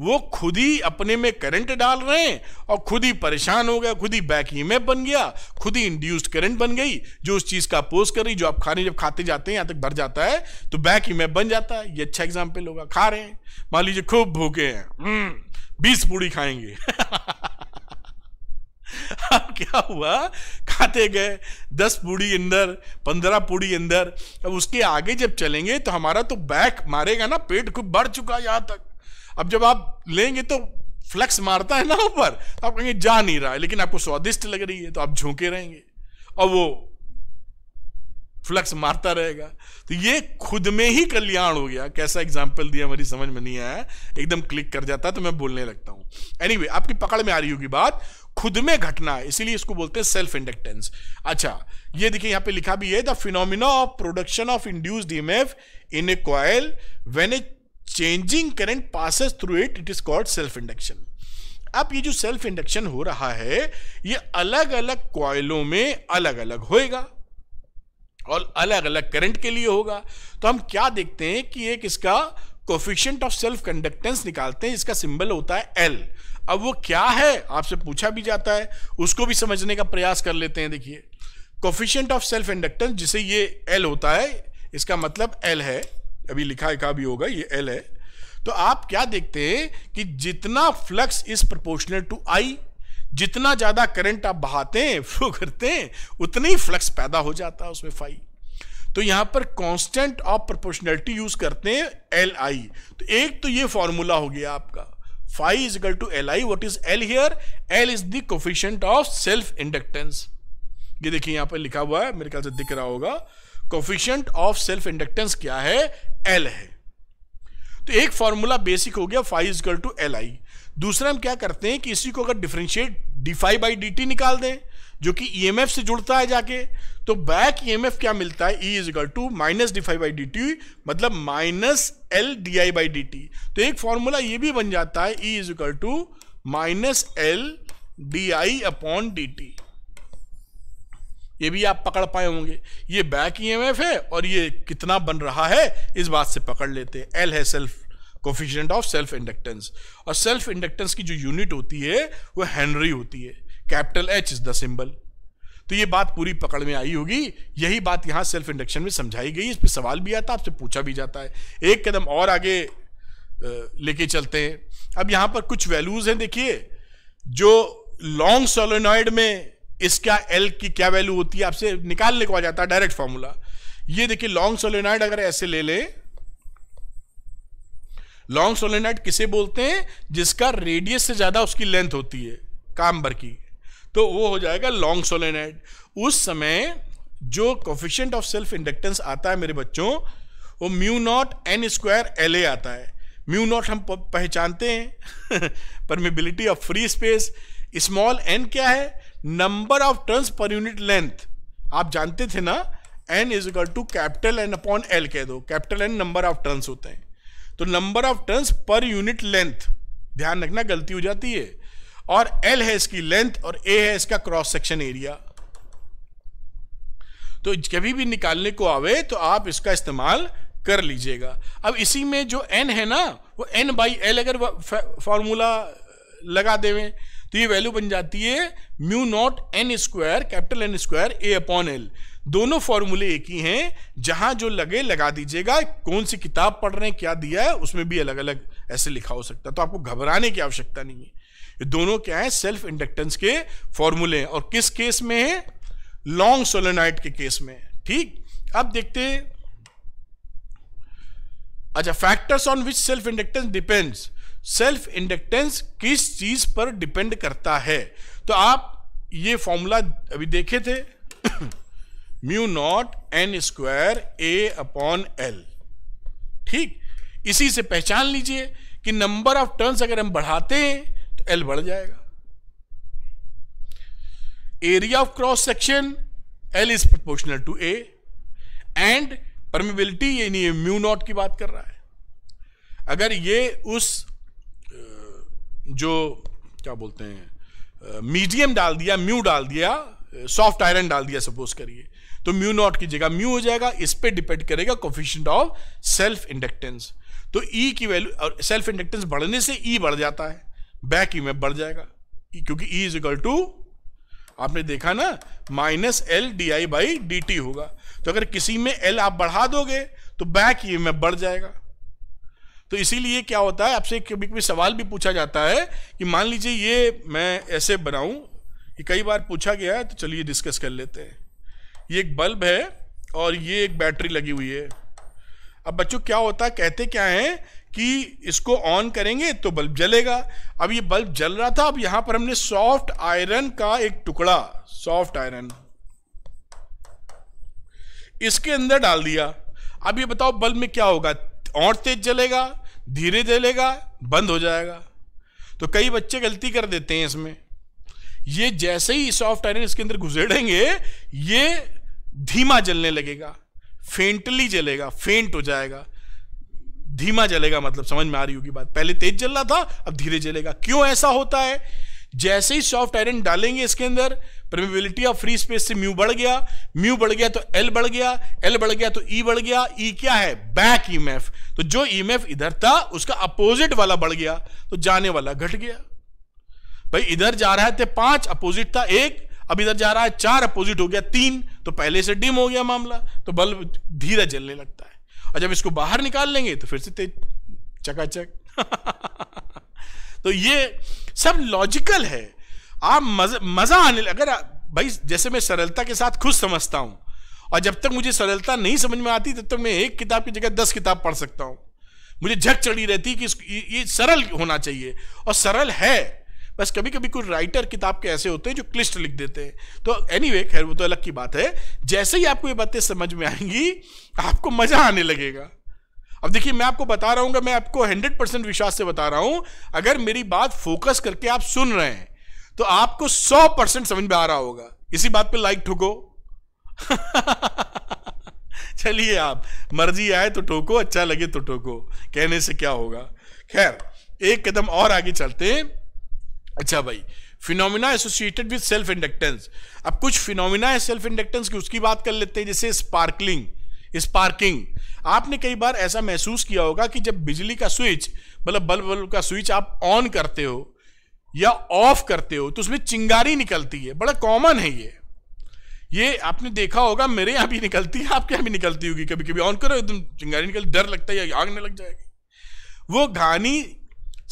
वो खुद ही अपने में करंट डाल रहे हैं और खुद ही परेशान हो गया खुद ही बैक ई बन गया खुद ही इंड्यूस्ड करंट बन गई जो उस चीज़ का अपोज कर रही जो आप खाने जब खाते जाते हैं यहाँ तक भर जाता है तो बैक ई बन जाता है ये अच्छा एग्जाम्पल होगा खा रहे हैं मान लीजिए खूब भूखे हैं हम्म, बीस पूड़ी खाएंगे अब क्या हुआ खाते गए दस पूड़ी अंदर पंद्रह पूड़ी अंदर अब उसके आगे जब चलेंगे तो हमारा तो बैक मारेगा ना पेट खूब बढ़ चुका यहाँ तक अब जब आप लेंगे तो फ्लक्स मारता है ना ऊपर तो आप कहेंगे जा नहीं रहा है लेकिन आपको स्वादिष्ट लग रही है तो आप झोंके रहेंगे और वो फ्लक्स मारता रहेगा तो ये खुद में ही कल्याण हो गया कैसा एग्जाम्पल दिया मेरी समझ में नहीं आया एकदम क्लिक कर जाता तो मैं बोलने लगता हूं एनी anyway, आपकी पकड़ में आ रही होगी बात खुद में घटना है इसीलिए इसको बोलते हैं सेल्फ इंडक्टेंस अच्छा ये देखिए यहां पे लिखा भी है the phenomena of production of induced EMF in a coil when a changing current passes through it it is called self induction अब ये जो सेल्फ इंडक्शन हो रहा है ये अलग अलग क्वाइलों में अलग अलग होएगा और अलग अलग करंट के लिए होगा तो हम क्या देखते हैं कि एक इसका कोफिशियंट ऑफ सेल्फ कंडक्टेंस निकालते हैं इसका सिंबल होता है एल अब वो क्या है आपसे पूछा भी जाता है उसको भी समझने का प्रयास कर लेते हैं देखिए कोफिशियंट ऑफ सेल्फ इंडक्टेंस जिसे ये एल होता है इसका मतलब एल है अभी लिखा का भी होगा ये एल है तो आप क्या देखते हैं कि जितना flux is proportional to I जितना ज्यादा करंट आप बहाते हैं फ्लो करते हैं उतना ही फ्लक्स पैदा हो जाता है उसमें फाई तो यहां पर कांस्टेंट ऑफ प्रोपोर्शनैलिटी यूज करते हैं एल आई तो एक तो ये फॉर्मूला हो गया आपका phi is equal to L I what is L here L is coefficient of self inductance ये देखिए यहां पर लिखा हुआ है मेरे ख्याल से दिख रहा होगा कोफिशियंट ऑफ सेल्फ इंडक्टेंस क्या है एल है तो एक फॉर्मूला बेसिक हो गया phi is equal to L I दूसरा हम क्या करते हैं कि इसी को अगर differentiate d five by D t निकाल दें जो कि ई एम एफ से जुड़ता है जाके तो बैक ई एम एफ क्या मिलता है E is equal to minus D five by D T मतलब minus L D I by D T तो एक फॉर्मूला ये भी बन जाता है E is equal to minus L D I upon D T ये भी आप पकड़ पाए होंगे ये बैक ई है और ये कितना बन रहा है इस बात से पकड़ लेते हैं एल है self coefficient of self inductance और सेल्फ इंडक्टेंस की जो यूनिट होती है वो हेनरी होती है capital H is the symbol तो ये बात पूरी पकड़ में आई होगी यही बात यहाँ सेल्फ इंडक्शन में समझाई गई इस पर सवाल भी आता आपसे पूछा भी जाता है एक कदम और आगे लेके चलते हैं अब यहाँ पर कुछ वैल्यूज़ हैं देखिए जो लॉन्ग सोलोनॉइड में इसका एल की क्या वैल्यू होती है आपसे निकालने को आ जाता है डायरेक्ट फॉर्मूला ये देखिए लॉन्ग सोलेनाइड अगर ऐसे ले ले लॉन्ग सोलेनाइड किसे बोलते हैं जिसका रेडियस से ज्यादा उसकी लेंथ होती है काम्बर की तो वो हो जाएगा लॉन्ग सोलेनाइड उस समय जो कोफिशियंट ऑफ सेल्फ इंडक्टेंस आता है मेरे बच्चों वो mu naught N square L A आता है म्यू नॉट हम पहचानते हैं permeability of free space small N क्या है number of turns per unit length आप जानते थे ना N is equal to capital N upon L कह दो capital N number of turns होते हैं तो number of turns per unit length ध्यान रखना गलती हो जाती है और एल है इसकी लेंथ और ए है इसका क्रॉस सेक्शन एरिया तो कभी भी निकालने को आवे तो आप इसका इस्तेमाल कर लीजिएगा अब इसी में जो एन है ना वो एन बाई एल अगर फॉर्मूला लगा देवे तो ये वैल्यू बन जाती है mu naught N square capital N square A upon L दोनों फॉर्मूले एक ही हैं जहां जो लगे लगा दीजिएगा कौन सी किताब पढ़ रहे हैं क्या दिया है उसमें भी अलग अलग ऐसे लिखा हो सकता है तो आपको घबराने की आवश्यकता नहीं है ये दोनों क्या है सेल्फ इंडक्टेंस के फॉर्मूले और किस केस में है लॉन्ग सोलेनाइट के केस में ठीक अब देखते हैं अच्छा factors on which self inductance depends self inductance किस चीज पर डिपेंड करता है तो आप ये फॉर्मूला अभी देखे थे mu naught N square A upon L ठीक इसी से पहचान लीजिए कि नंबर ऑफ टर्न्स अगर हम बढ़ाते हैं तो एल बढ़ जाएगा area of cross section L is proportional to A and permeability यानी म्यू नॉट की बात कर रहा है अगर ये उस जो क्या बोलते हैं मीडियम डाल दिया म्यू डाल दिया सॉफ्ट आयरन डाल दिया सपोज करिए तो म्यू नॉट की जगह म्यू हो जाएगा इस पर डिपेंड करेगा कोफिशियंट ऑफ सेल्फ इंडक्टेंस तो ई e की वैल्यू और सेल्फ इंडक्टेंस बढ़ने से ई e बढ़ जाता है बैक ई e में बढ़ जाएगा e, क्योंकि ई इज इक्वल टू आपने देखा ना minus L D I by D T होगा तो अगर किसी में एल आप बढ़ा दोगे तो बैक ई e में बढ़ जाएगा तो इसीलिए क्या होता है आपसे कभी कभी सवाल भी पूछा जाता है कि मान लीजिए ये मैं ऐसे बनाऊं ये कई बार पूछा गया है तो चलिए डिस्कस कर लेते हैं ये एक बल्ब है और ये एक बैटरी लगी हुई है अब बच्चों क्या होता है कहते क्या हैं कि इसको ऑन करेंगे तो बल्ब जलेगा अब ये बल्ब जल रहा था अब यहाँ पर हमने सॉफ्ट आयरन का एक टुकड़ा सॉफ्ट आयरन इसके अंदर डाल दिया अब ये बताओ बल्ब में क्या होगा और तेज जलेगा धीरे जलेगा बंद हो जाएगा तो कई बच्चे गलती कर देते हैं इसमें ये जैसे ही सॉफ्ट आयरन इसके अंदर घुसेड़ेंगे ये धीमा जलने लगेगा फेंटली जलेगा फेंट हो जाएगा धीमा जलेगा मतलब समझ में आ रही होगी बात पहले तेज जल रहा था अब धीरे जलेगा क्यों ऐसा होता है जैसे ही सॉफ्ट आयरन डालेंगे इसके अंदर प्रेमेबिलिटी ऑफ फ्री स्पेस से म्यू बढ़ गया म्यू बढ़ गया तो एल बढ़ गया एल बढ़ गया तो ई e बढ़ गया ई e क्या है बैक ईएमएफ तो जो ईएमएफ इधर था उसका अपोजिट वाला बढ़ गया तो जाने वाला घट गया भाई इधर जा रहा है तो पांच अपोजिट था एक अब इधर जा रहा है चार अपोजिट हो गया तीन तो पहले से डिम हो गया मामला तो बल्ब धीरे जलने लगता है और जब इसको बाहर निकाल लेंगे तो फिर से तेज चकाचक तो ये सब लॉजिकल है आप मजा मजा आने अगर भाई जैसे मैं सरलता के साथ खुद समझता हूँ और जब तक मुझे सरलता नहीं समझ में आती तब तक मैं एक किताब की जगह दस किताब पढ़ सकता हूँ मुझे झक चढ़ी रहती कि ये सरल होना चाहिए और सरल है बस कभी कभी कोई राइटर किताब के ऐसे होते हैं जो क्लिष्ट लिख देते हैं तो एनी anyway, खैर वो तो अलग की बात है जैसे ही आपको ये बातें समझ में आएंगी आपको मजा आने लगेगा अब देखिए मैं आपको बता रहा हूँ मैं आपको हंड्रेड परसेंट विश्वास से बता रहा हूँ अगर मेरी बात फोकस करके आप सुन रहे हैं तो आपको सौ परसेंट समझ में आ रहा होगा इसी बात पे लाइक ठोको चलिए आप मर्जी आए तो ठोको अच्छा लगे तो ठोको कहने से क्या होगा खैर एक कदम और आगे चलते हैं अच्छा भाई phenomena associated with self inductance अब कुछ फिनोमिना है सेल्फ इंडक्टेंस की उसकी बात कर लेते हैं जैसे स्पार्कलिंग स्पार्किंग आपने कई बार ऐसा महसूस किया होगा कि जब बिजली का स्विच मतलब बल्ब बल्ब का स्विच आप ऑन करते हो या ऑफ करते हो तो उसमें चिंगारी निकलती है बड़ा कॉमन है ये ये आपने देखा होगा मेरे यहां भी निकलती है आपके यहां भी निकलती होगी कभी कभी ऑन करो एकदम चिंगारी निकल डर लगता है या आग लग जाएगी वो घानी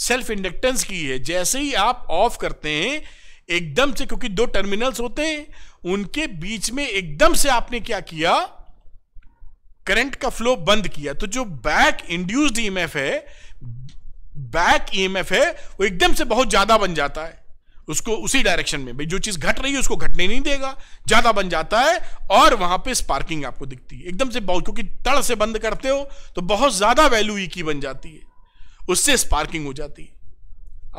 सेल्फ इंडक्टेंस की है जैसे ही आप ऑफ करते हैं एकदम से क्योंकि दो टर्मिनल्स होते हैं उनके बीच में एकदम से आपने क्या किया करंट का फ्लो बंद किया तो जो बैक इंड्यूस्ड ईएमएफ है बैक ई एम एफ है वो एकदम से बहुत ज्यादा बन जाता है उसको उसी डायरेक्शन में भाई जो चीज घट रही है उसको घटने नहीं देगा ज्यादा बन जाता है और वहां पे स्पार्किंग आपको दिखती है एकदम से बहुत क्योंकि तड़ से बंद करते हो तो बहुत ज्यादा वैल्यू ई e की बन जाती है उससे स्पार्किंग हो जाती है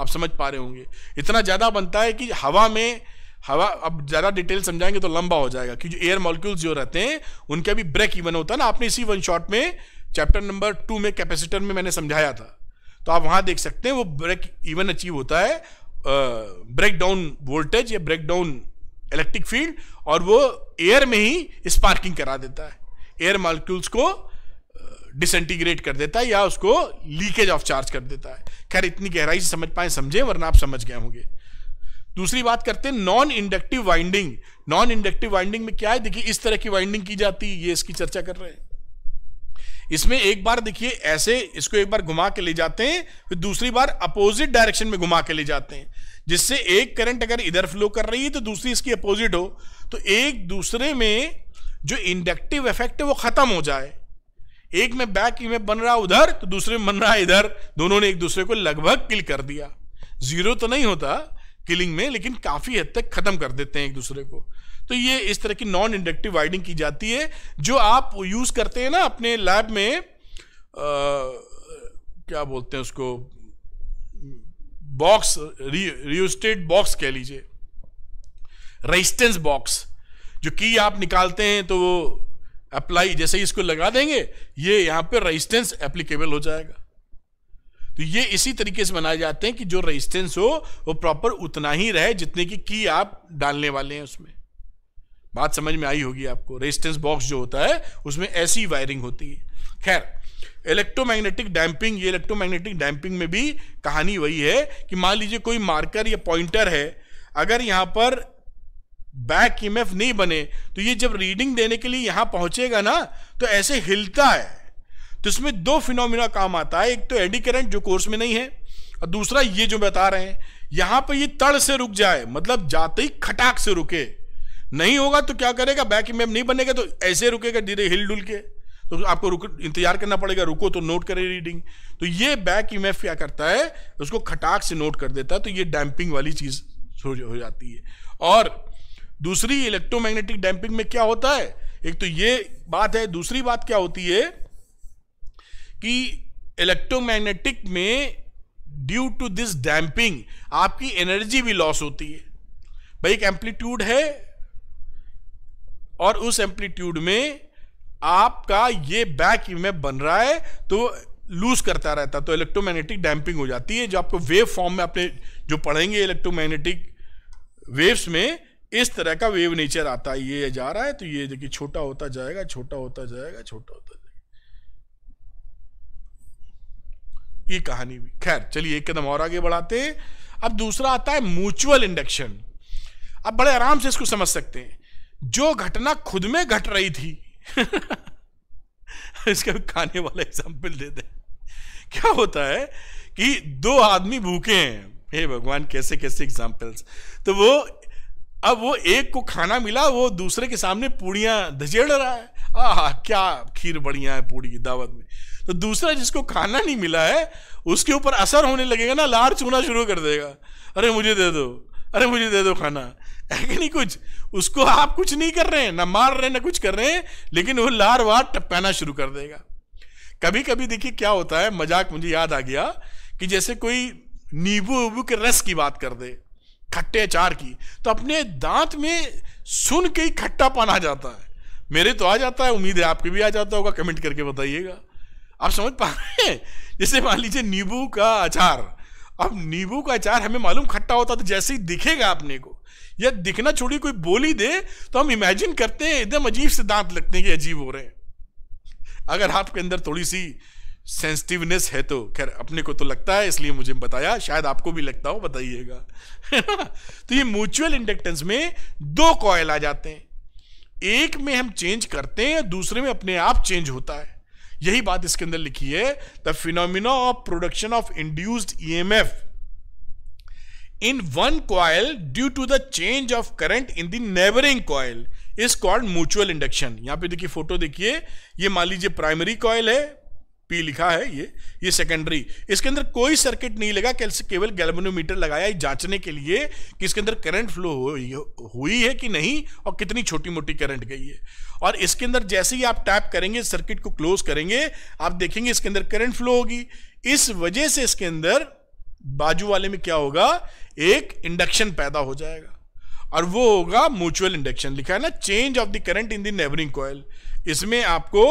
आप समझ पा रहे होंगे इतना ज्यादा बनता है कि हवा में हवा अब ज़्यादा डिटेल समझाएंगे तो लंबा हो जाएगा क्योंकि एयर मॉलिक्यूल्स जो रहते हैं उनका भी ब्रेक इवन होता है ना आपने इसी वन शॉट में चैप्टर नंबर टू में कैपेसिटर में मैंने समझाया था तो आप वहां देख सकते हैं वो ब्रेक इवन अचीव होता है ब्रेक डाउन वोल्टेज या ब्रेक डाउन इलेक्ट्रिक फील्ड और वो एयर में ही स्पार्किंग करा देता है एयर मालिक्यूल्स को डिसइंटीग्रेट कर देता है या उसको लीकेज ऑफ चार्ज कर देता है खैर इतनी गहराई से समझ पाए समझे वरना आप समझ गए होंगे दूसरी बात करते हैं non inductive winding non inductive winding में क्या है देखिए इस तरह की वाइंडिंग की जाती है ये इसकी चर्चा कर रहे हैं इसमें एक बार देखिए ऐसे इसको एक बार घुमा के ले जाते हैं फिर दूसरी बार अपोजिट डायरेक्शन में घुमा के ले जाते हैं जिससे एक करंट अगर इधर फ्लो कर रही है तो दूसरी इसकी अपोजिट हो तो एक दूसरे में जो इंडक्टिव इफेक्ट है वो खत्म हो जाए एक में बैक में बन रहा उधर तो दूसरे में बन रहा इधर दोनों ने एक दूसरे को लगभग किल कर दिया जीरो तो नहीं होता किलिंग में लेकिन काफी हद तक खत्म कर देते हैं एक दूसरे को तो ये इस तरह की नॉन इंडक्टिव वाइडिंग की जाती है जो आप यूज करते हैं ना अपने लैब में आ, क्या बोलते हैं उसको बॉक्स रियोस्टेट बॉक्स कह लीजिए रेजिस्टेंस बॉक्स जो की आप निकालते हैं तो वो अप्लाई जैसे ही इसको लगा देंगे ये यहां पे रेजिस्टेंस एप्लीकेबल हो जाएगा तो ये इसी तरीके से बनाए जाते हैं कि जो रेजिस्टेंस हो वो प्रॉपर उतना ही रहे जितने की की आप डालने वाले हैं उसमें बात समझ में आई होगी आपको रेजिस्टेंस बॉक्स जो होता है उसमें ऐसी वायरिंग होती है खैर इलेक्ट्रोमैग्नेटिक डैम्पिंग ये इलेक्ट्रोमैग्नेटिक डैम्पिंग में भी कहानी वही है कि मान लीजिए कोई मार्कर या पॉइंटर है अगर यहाँ पर बैक ई नहीं बने तो ये जब रीडिंग देने के लिए यहाँ पहुँचेगा ना तो ऐसे हिलता है तो इसमें दो फिनोमिना काम आता है एक तो एडी करंट जो कोर्स में नहीं है और दूसरा ये जो बता रहे हैं यहाँ पर ये तड़ से रुक जाए मतलब जाते ही खटाक से रुके नहीं होगा तो क्या करेगा बैक में नहीं बनेगा तो ऐसे रुकेगा धीरे हिल डुल के तो आपको रुक इंतजार करना पड़ेगा रुको तो नोट करें रीडिंग तो ये बैक इमेफ क्या करता है उसको खटाक से नोट कर देता है तो ये डैम्पिंग वाली चीज़ हो जाती है और दूसरी इलेक्ट्रोमैग्नेटिक डैम्पिंग में क्या होता है एक तो ये बात है दूसरी बात क्या होती है कि इलेक्ट्रोमैग्नेटिक में ड्यू टू दिस डैम्पिंग आपकी एनर्जी भी लॉस होती है भाई एक एम्पलीट्यूड है और उस एम्पलीट्यूड में आपका ये बैक में बन रहा है तो लूज करता रहता तो इलेक्ट्रोमैग्नेटिक डैम्पिंग हो जाती है जो आपको वेव फॉर्म में अपने जो पढ़ेंगे इलेक्ट्रोमैग्नेटिक वेव्स में इस तरह का वेव नेचर आता है ये जा रहा है तो ये देखिए छोटा होता जाएगा छोटा होता जाएगा छोटा होता जाएगा ये कहानी भी खैर चलिए एक कदम और आगे बढ़ाते हैं अब दूसरा आता है म्यूचुअल इंडक्शन आप बड़े आराम से इसको समझ सकते हैं जो घटना खुद में घट रही थी इसका खाने वाला एग्जाम्पल दे दे क्या होता है कि दो आदमी भूखे हैं हे भगवान कैसे कैसे एग्जाम्पल्स तो वो अब वो एक को खाना मिला वो दूसरे के सामने पूड़ियाँ धजेड़ रहा है आह क्या खीर बढ़िया है पूड़ी की दावत में तो दूसरा जिसको खाना नहीं मिला है उसके ऊपर असर होने लगेगा ना लार चूना शुरू कर देगा अरे मुझे दे दो अरे मुझे दे दो खाना है कि नहीं कुछ उसको आप कुछ नहीं कर रहे हैं ना मार रहे हैं ना कुछ कर रहे हैं लेकिन वो लार वार टपकाना शुरू कर देगा कभी कभी देखिए क्या होता है मजाक मुझे याद आ गया कि जैसे कोई नींबू वीबू के रस की बात कर दे खट्टे अचार की तो अपने दांत में सुन के ही खट्टापन आ जाता है मेरे तो आ जाता है उम्मीद है आपके भी आ जाता होगा कमेंट करके बताइएगा आप समझ पा रहे हैं जैसे मान लीजिए नींबू का अचार अब नींबू का अचार हमें मालूम खट्टा होता तो जैसे ही दिखेगा आपने को या दिखना छोड़िए कोई बोली दे तो हम इमेजिन करते हैं एकदम अजीब से दांत लगते हैं कि अजीब हो रहे हैं अगर आपके अंदर थोड़ी सी सेंसिटिवनेस है तो खैर अपने को तो लगता है इसलिए मुझे बताया शायद आपको भी लगता हो बताइएगा तो ये म्यूचुअल इंडक्टेंस में दो कॉयल आ जाते हैं एक में हम चेंज करते हैं दूसरे में अपने आप चेंज होता है यही बात इसके अंदर लिखी है the phenomena of production of induced F in one coil due to the change of current in the neighbouring coil is called mutual induction यहां पे देखिए फोटो देखिए ये मान लीजिए प्राइमरी कॉयल है पी लिखा है ये ये सेकेंडरी इसके अंदर कोई सर्किट नहीं लगा कैसे केवल गैल्वेनोमीटर लगाया जांचने के लिए कि इसके अंदर करंट फ्लो हुई है कि नहीं और कितनी छोटी मोटी करंट गई है और इसके अंदर जैसे ही आप टैप करेंगे सर्किट को क्लोज करेंगे आप देखेंगे इसके अंदर करंट फ्लो होगी इस वजह से इसके अंदर बाजू वाले में क्या होगा एक इंडक्शन पैदा हो जाएगा और वो होगा म्यूचुअल इंडक्शन लिखा है ना change of the current in the neighbouring coil इसमें आपको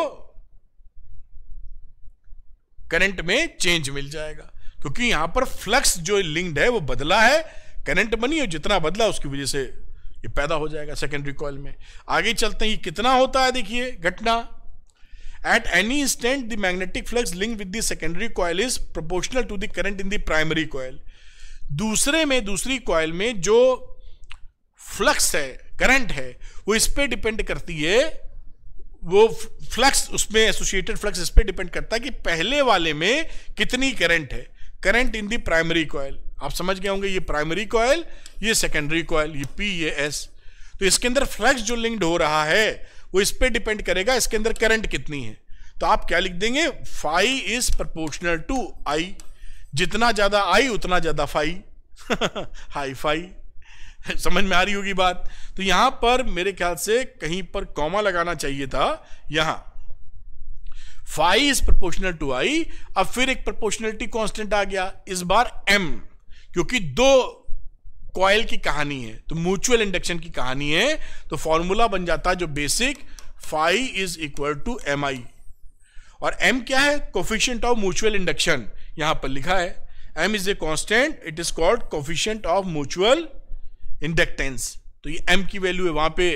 करंट में चेंज मिल जाएगा क्योंकि यहां पर फ्लक्स जो लिंक्ड है वो बदला है करंट बनी और जितना बदला उसकी वजह से ये पैदा हो जाएगा सेकेंडरी कॉयल में आगे चलते हैं ये कितना होता है देखिए घटना at any instant the magnetic flux link with the secondary coil is proportional to the current in the primary coil दूसरे में दूसरी कॉयल में जो फ्लक्स है करंट है वो इस पर डिपेंड करती है वो फ्लक्स उसमें एसोसिएटेड फ्लक्स इस पर डिपेंड करता है कि पहले वाले में कितनी करंट है current in the primary coil आप समझ गए होंगे ये प्राइमरी कॉयल ये सेकेंडरी कॉयल ये पी ये एस तो इसके अंदर फ्लक्स जो लिंक्ड हो रहा है वो इस पर डिपेंड करेगा इसके अंदर करंट कितनी है तो आप क्या लिख देंगे phi is proportional to I जितना ज्यादा आई उतना ज्यादा फाई हाई फाई समझ में आ रही होगी बात तो यहां पर मेरे ख्याल से कहीं पर कॉमा लगाना चाहिए था यहां phi is proportional to I अब फिर एक प्रपोर्शनलिटी कॉन्स्टेंट आ गया इस बार एम क्योंकि दो कॉयल की कहानी है तो म्यूचुअल इंडक्शन की कहानी है तो फॉर्मूला बन जाता है जो basic phi is equal to M I और एम क्या है कोफिशियंट ऑफ म्यूचुअल इंडक्शन यहां पर लिखा है M is a constant it is called coefficient of mutual inductance तो ये एम की वैल्यू है वहां पे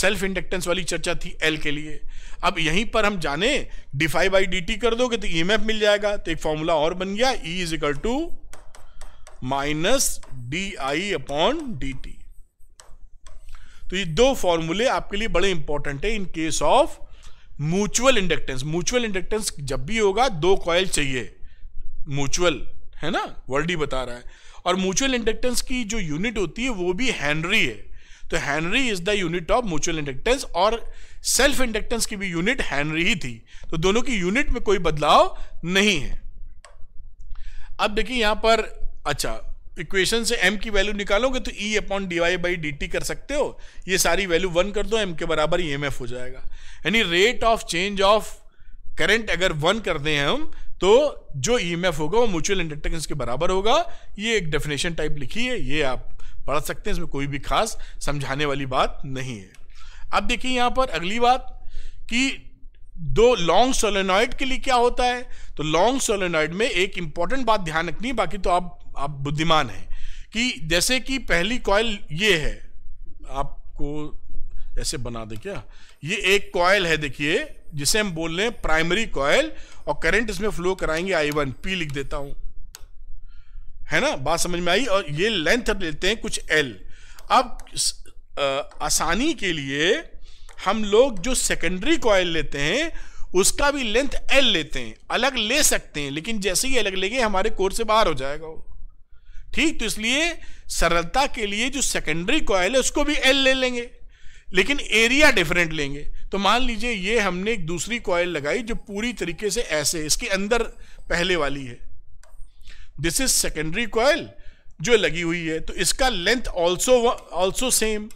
सेल्फ इंडक्टेंस वाली चर्चा थी एल के लिए अब यहीं पर हम जाने D five by D T कर दोगे तो ई एम एफ मिल जाएगा तो एक फॉर्मूला और बन गया E is equal to minus D I upon D T तो ये दो फॉर्मूले आपके लिए बड़े इंपॉर्टेंट है in case of mutual inductance mutual inductance जब भी होगा दो कॉयल चाहिए म्यूचुअल है ना वर्डी बता रहा है और म्यूचुअल इंडक्टेंस की जो यूनिट होती है वो भी हैनरी है तो henry is the unit of mutual inductance और सेल्फ इंडक्टेंस की भी यूनिट हैनरी ही थी तो दोनों की यूनिट में कोई बदलाव नहीं है अब देखिए यहां पर अच्छा इक्वेशन से m की वैल्यू निकालोगे तो e upon D Y by D T कर सकते हो ये सारी वैल्यू वन कर दो m के बराबर ई एम एफ हो जाएगा यानी rate of change of current अगर वन करते हैं हम तो जो ई एम एफ होगा वो म्यूचुअल इंडक्टेंस के बराबर होगा ये एक डेफिनेशन टाइप लिखी है ये आप पढ़ सकते हैं इसमें कोई भी खास समझाने वाली बात नहीं है अब देखिए यहाँ पर अगली बात कि दो लॉन्ग सोलेनॉइड के लिए क्या होता है तो लॉन्ग सोलेनॉइड में एक इंपॉर्टेंट बात ध्यान रखनी है बाकी तो आप आप बुद्धिमान हैं कि जैसे कि पहली कॉयल ये है आपको ऐसे बना दे क्या ये एक कॉयल है देखिए जिसे हम बोल रहे हैं प्राइमरी कॉयल और करंट इसमें फ्लो कराएंगे आई वन पी लिख देता हूं है ना बात समझ में आई और ये लेंथ लेते हैं कुछ एल अब आसानी के लिए हम लोग जो सेकेंडरी कॉयल लेते हैं उसका भी लेंथ एल लेते हैं अलग ले सकते हैं लेकिन जैसे ही अलग लेंगे हमारे कोर से बाहर हो जाएगा वो ठीक तो इसलिए सरलता के लिए जो सेकेंडरी कॉयल है उसको भी एल ले लेंगे लेकिन एरिया डिफरेंट लेंगे तो मान लीजिए ये हमने एक दूसरी कॉयल लगाई जो पूरी तरीके से ऐसे इसके अंदर पहले वाली है दिस इज सेकेंडरी कॉयल जो लगी हुई है तो इसका length also also same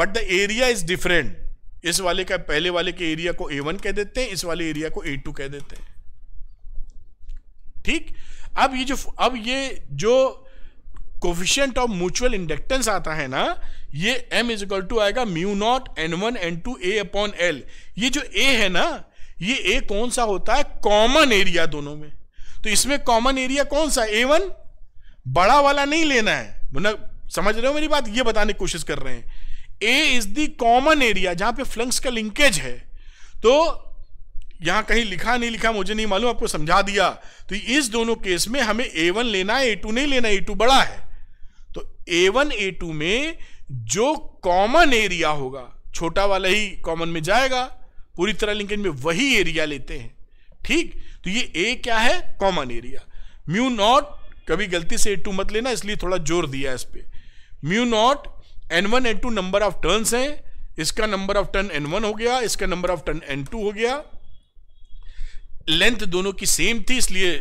but the area is different इस वाले का पहले वाले के एरिया को ए वन कह देते हैं इस वाले एरिया को ए टू कह देते हैं ठीक अब ये जो अब ये जो कोफिशियंट ऑफ म्यूचुअल इंडक्टेंस आता है ना ये एम इज इक्वल टू आएगा mu naught N one N two A upon L ये जो ए है ना ये ए कौन सा होता है कॉमन एरिया दोनों में तो इसमें कॉमन एरिया कौन सा ए वन बड़ा वाला नहीं लेना है मतलब समझ रहे हो मेरी बात ये बताने की कोशिश कर रहे हैं A is the common area जहां पे फ्लंक्स का लिंकेज है तो यहां कहीं लिखा नहीं लिखा मुझे नहीं मालूम आपको समझा दिया तो इस दोनों केस में हमें ए वन लेना है ए टू नहीं लेना ए टू बड़ा है ए वन ए टू में जो कॉमन एरिया होगा छोटा वाला ही कॉमन में जाएगा पूरी तरह लिंकेज में वही एरिया लेते हैं ठीक तो ये ए क्या है कॉमन एरिया म्यू नॉट कभी गलती से ए टू मत लेना इसलिए थोड़ा जोर दिया इस पर mu naught N one N two number of turn हैं इसका number of turn N one हो गया इसका number of turn N two हो गया लेंथ दोनों की सेम थी इसलिए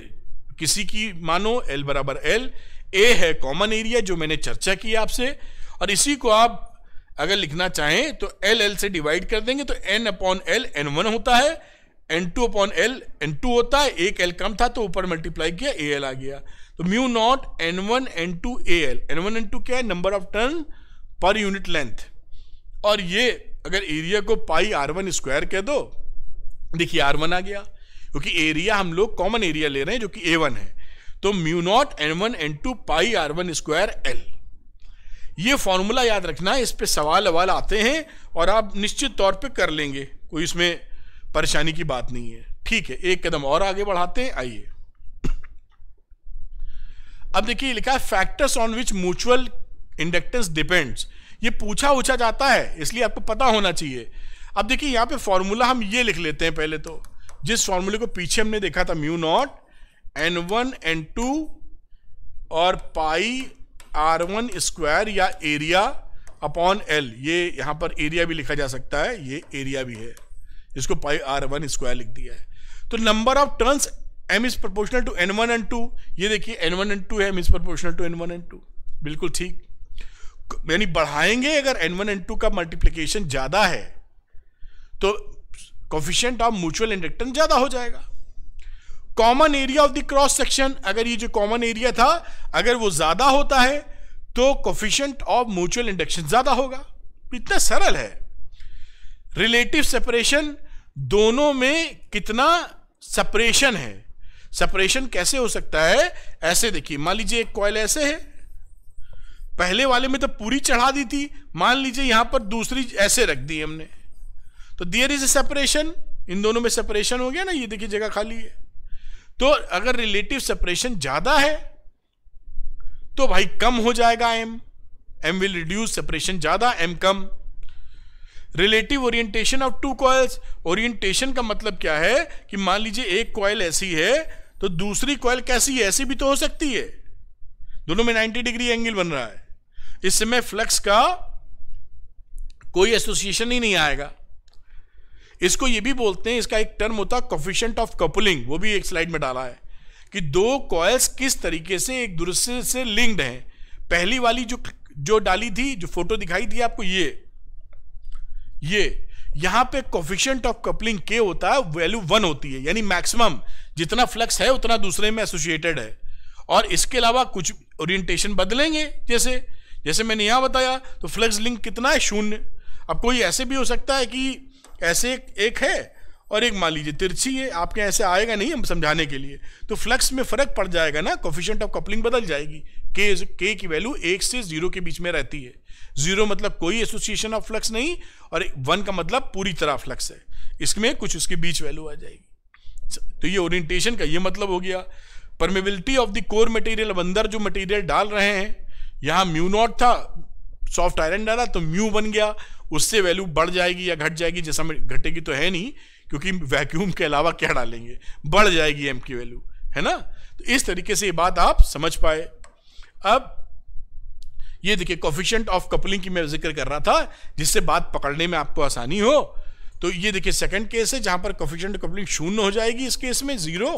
किसी की मानो एल बराबर एल ए है कॉमन एरिया जो मैंने चर्चा की आपसे और इसी को आप अगर लिखना चाहें तो एल एल से डिवाइड कर देंगे तो N upon L N one होता है N two upon L N two होता है एक एल कम था तो ऊपर मल्टीप्लाई किया ए एल आ गया तो mu naught N one N two A L N one N two क्या है number of turn per unit length और ये अगर एरिया को पाई आर वन स्क्वायर कह दो देखिए आर वन आ गया क्योंकि एरिया हम लोग कॉमन एरिया ले रहे हैं जो कि ए वन है तो mu naught N one N two pi R one square L ये फॉर्मूला याद रखना इस पर सवाल अवाल आते हैं और आप निश्चित तौर पे कर लेंगे कोई इसमें परेशानी की बात नहीं है ठीक है एक कदम और आगे बढ़ाते हैं आइए अब देखिए लिखा है factors on which mutual inductance depends ये पूछा उछा जाता है इसलिए आपको पता होना चाहिए अब देखिए यहां पे फॉर्मूला हम ये लिख लेते हैं पहले तो जिस फॉर्मूले को पीछे हमने देखा था mu naught N one N two और पाई आर वन स्क्वायर या एरिया अपॉन एल ये यहां पर एरिया भी लिखा जा सकता है ये एरिया भी है इसको पाई आर वन स्क्वायर लिख दिया है तो number of turns M is proportional to N one N two ये देखिए एन वन एन टू है M is proportional to N one N two बिल्कुल ठीक यानी बढ़ाएंगे अगर एन वन एन टू का मल्टीप्लीकेशन ज़्यादा है तो कोफिशियंट ऑफ म्यूचुअल इंडक्टेंस ज़्यादा हो जाएगा common area of the cross section अगर ये जो कॉमन एरिया था अगर वो ज्यादा होता है तो कोफिशेंट ऑफ म्यूचुअल इंडक्शन ज्यादा होगा इतना सरल है रिलेटिव सेपरेशन दोनों में कितना सेपरेशन है सेपरेशन कैसे हो सकता है ऐसे देखिए मान लीजिए एक कॉयल ऐसे है पहले वाले में तो पूरी चढ़ा दी थी मान लीजिए यहां पर दूसरी ऐसे रख दी हमने तो दियर इज ए सेपरेशन इन दोनों में सेपरेशन हो गया ना ये देखिए जगह खाली है तो अगर रिलेटिव सेपरेशन ज्यादा है तो भाई कम हो जाएगा M M will reduce separation ज्यादा एम कम relative orientation of two coils orientation का मतलब क्या है कि मान लीजिए एक कॉयल ऐसी है तो दूसरी कॉयल कैसी है ऐसी भी तो हो सकती है दोनों में 90 डिग्री एंगल बन रहा है इस समय फ्लक्स का कोई एसोसिएशन ही नहीं आएगा इसको ये भी बोलते हैं इसका एक टर्म होता है कॉफिशेंट ऑफ कपलिंग वो भी एक स्लाइड में डाला है कि दो कॉयल्स किस तरीके से एक दूसरे से लिंक्ड हैं पहली वाली जो जो डाली थी जो फोटो दिखाई थी आपको ये ये यहां पे कॉफिशेंट ऑफ कपलिंग के होता है वैल्यू वन होती है यानी मैक्सिमम जितना फ्लक्स है उतना दूसरे में एसोसिएटेड है और इसके अलावा कुछ ओरिएंटेशन बदलेंगे जैसे जैसे मैंने यहां बताया तो फ्लक्स लिंक कितना है शून्य अब कोई ऐसे भी हो सकता है कि ऐसे एक, एक है और एक मान लीजिए तिरछी है आपके ऐसे आएगा नहीं हम समझाने के लिए तो फ्लक्स में फर्क पड़ जाएगा ना कोफिशेंट ऑफ कपलिंग बदल जाएगी के के की वैल्यू एक से जीरो के बीच में रहती है जीरो मतलब कोई एसोसिएशन ऑफ फ्लक्स नहीं और वन का मतलब पूरी तरह फ्लक्स है इसमें कुछ उसके बीच वैल्यू आ जाएगी तो ये ओरिएंटेशन का ये मतलब हो गया permeability of the core material अंदर जो मटेरियल डाल रहे हैं यहाँ म्यू नॉट था सॉफ्ट आयरन डाला तो म्यू बन गया उससे वैल्यू बढ़ जाएगी या घट जाएगी जैसा घटेगी तो है नहीं क्योंकि वैक्यूम के अलावा क्या डालेंगे बढ़ जाएगी एम की वैल्यू है ना तो इस तरीके से ये बात आप समझ पाए अब ये देखिए कोफिशियंट ऑफ कपलिंग की मैं जिक्र कर रहा था जिससे बात पकड़ने में आपको आसानी हो तो ये देखिए सेकंड केस है जहां पर कोफिशियंट कपलिंग शून्य हो जाएगी इस केस में जीरो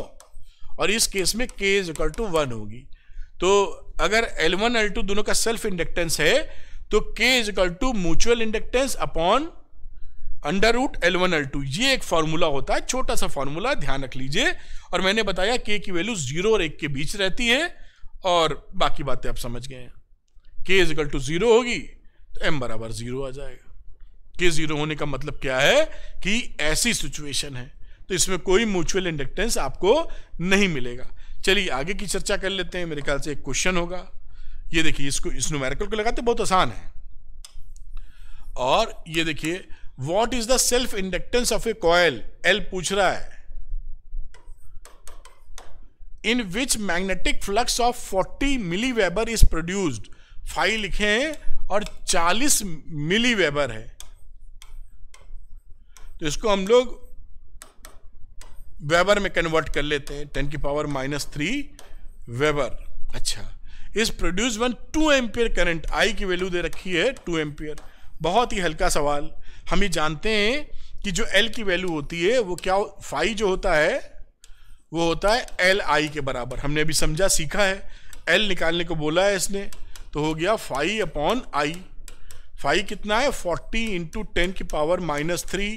और इस केस में के इज इक्वल टू वन होगी तो अगर एल वन एल टू दोनों का सेल्फ इंडक्टेंस है तो K is equal to mutual inductance upon under root L one L two ये एक फार्मूला होता है छोटा सा फार्मूला ध्यान रख लीजिए और मैंने बताया के की वैल्यू जीरो और एक के बीच रहती है और बाकी बातें आप समझ गए हैं के इज इक्वल टू जीरो होगी तो एम बराबर जीरो आ जाएगा के जीरो होने का मतलब क्या है कि ऐसी सिचुएशन है तो इसमें कोई म्यूचुअल इंडक्टेंस आपको नहीं मिलेगा चलिए आगे की चर्चा कर लेते हैं मेरे ख्याल से एक क्वेश्चन होगा ये देखिए इसको इस न्यूमेरिकल को लगाते बहुत आसान है और ये देखिए what is the self inductance of a coil L पूछ रहा है in which magnetic flux of 40 milliweber is produced five लिखे हैं और 40 मिली वेबर है तो इसको हम लोग वेबर में कन्वर्ट कर लेते हैं टेन की पावर माइनस थ्री वेबर अच्छा is produce one two ampere current I की वैल्यू दे रखी है टू एम्पियर बहुत ही हल्का सवाल हम ये जानते हैं कि जो एल की वैल्यू होती है वो क्या फाइव जो होता है वो होता है एल आई के बराबर हमने अभी समझा सीखा है एल निकालने को बोला है इसने तो हो गया फाई अपॉन आई फाइव कितना है फोर्टी इंटू टेन की power minus three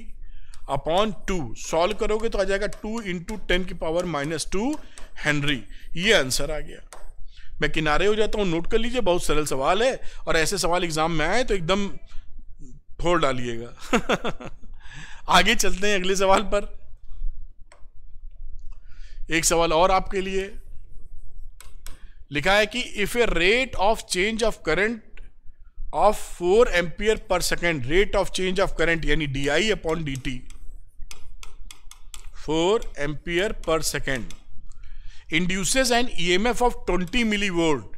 upon two solve करोगे तो आ जाएगा टू इंटू टेन की पावर माइनस टू हेनरी ये आंसर आ गया मैं किनारे हो जाता हूँ नोट कर लीजिए बहुत सरल सवाल है और ऐसे सवाल एग्ज़ाम में आए तो एकदम फोड़ डालिएगा आगे चलते हैं अगले सवाल पर एक सवाल और आपके लिए लिखा है कि if a rate of change of current of four ampere per second rate of change of current यानी D I upon D T four ampere per second induces an EMF of 20 millivolt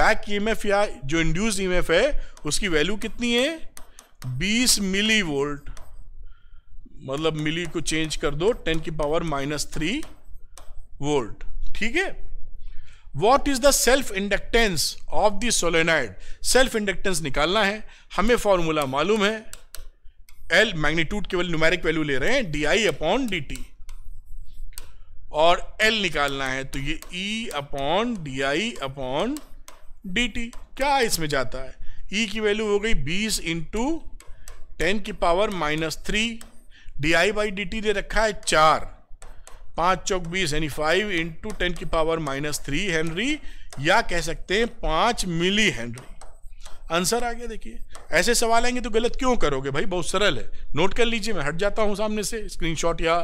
back EMF या जो induce EMF e है उसकी value कितनी है 20 milli volt मतलब मिली को change कर दो 10 की पावर माइनस थ्री वोल्ट ठीक है what is the self inductance of the solenoid self inductance निकालना है हमें फॉर्मूला मालूम है एल मैग्नीट्यूड केवल न्यूमेरिक वैल्यू ले रहे हैं D I upon D T और एल निकालना है तो ये E upon D I upon D T क्या इसमें जाता है ई e की वैल्यू हो गई बीस इंटू टेन की power minus three D I by D T ने रखा है चार पाँच चौक बीस यानी फाइव इंटू टेन की पावर माइनस थ्री हेनरी या कह सकते हैं पाँच मिली हेनरी आंसर आ गया देखिए ऐसे सवाल आएंगे तो गलत क्यों करोगे भाई बहुत सरल है नोट कर लीजिए मैं हट जाता हूँ सामने से स्क्रीनशॉट या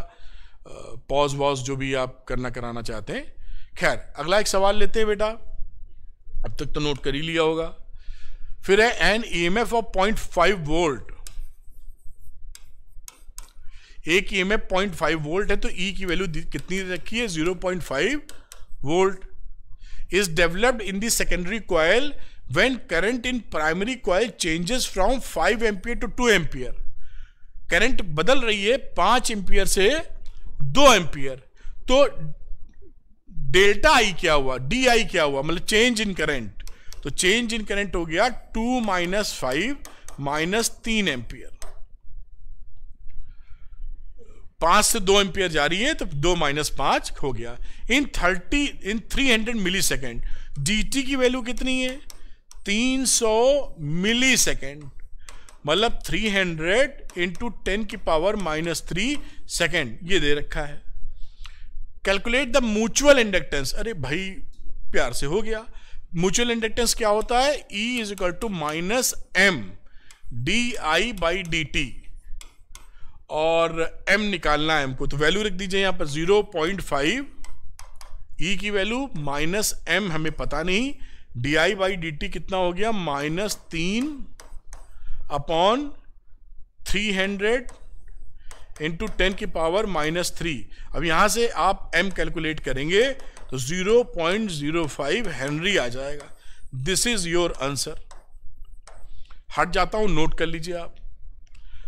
पॉज वॉज जो भी आप करना कराना चाहते हैं खैर अगला एक सवाल लेते हैं बेटा अब तक तो नोट कर ही लिया होगा फिर है an E M F of point five volt एक E M F point five volt है तो ई e की वैल्यू कितनी रखी है zero point five volt is developed in the secondary coil when current in primary coil changes from five ampere to two ampere current बदल रही है पांच एम्पियर से दो एम्पियर तो डेल्टा आई क्या हुआ डी आई क्या हुआ मतलब चेंज इन करंट तो चेंज इन करंट हो गया टू माइनस फाइव माइनस तीन एम्पियर पांच से दो एम्पियर जा रही है तो दो माइनस पांच हो गया in thirty in three hundred millisecond D की वैल्यू कितनी है तीन सौ मिली सेकेंड मतलब 300 हंड्रेड इंटू टेन की पावर माइनस थ्री सेकेंड ये दे रखा है कैलकुलेट द म्यूचुअल इंडक्टेंस अरे भाई प्यार से हो गया म्यूचुअल इंडक्टेंस क्या होता है E is equal to minus M D I by D T और एम निकालना है हमको को तो वैल्यू रख दीजिए यहां पर 0.5 E की वैल्यू माइनस एम हमें पता नहीं D I by D T कितना हो गया माइनस तीन upon three hundred into ten की पावर माइनस थ्री अब यहां से आप एम कैलकुलेट करेंगे तो zero point zero five henry आ जाएगा दिस इज योर आंसर हट जाता हूं नोट कर लीजिए आप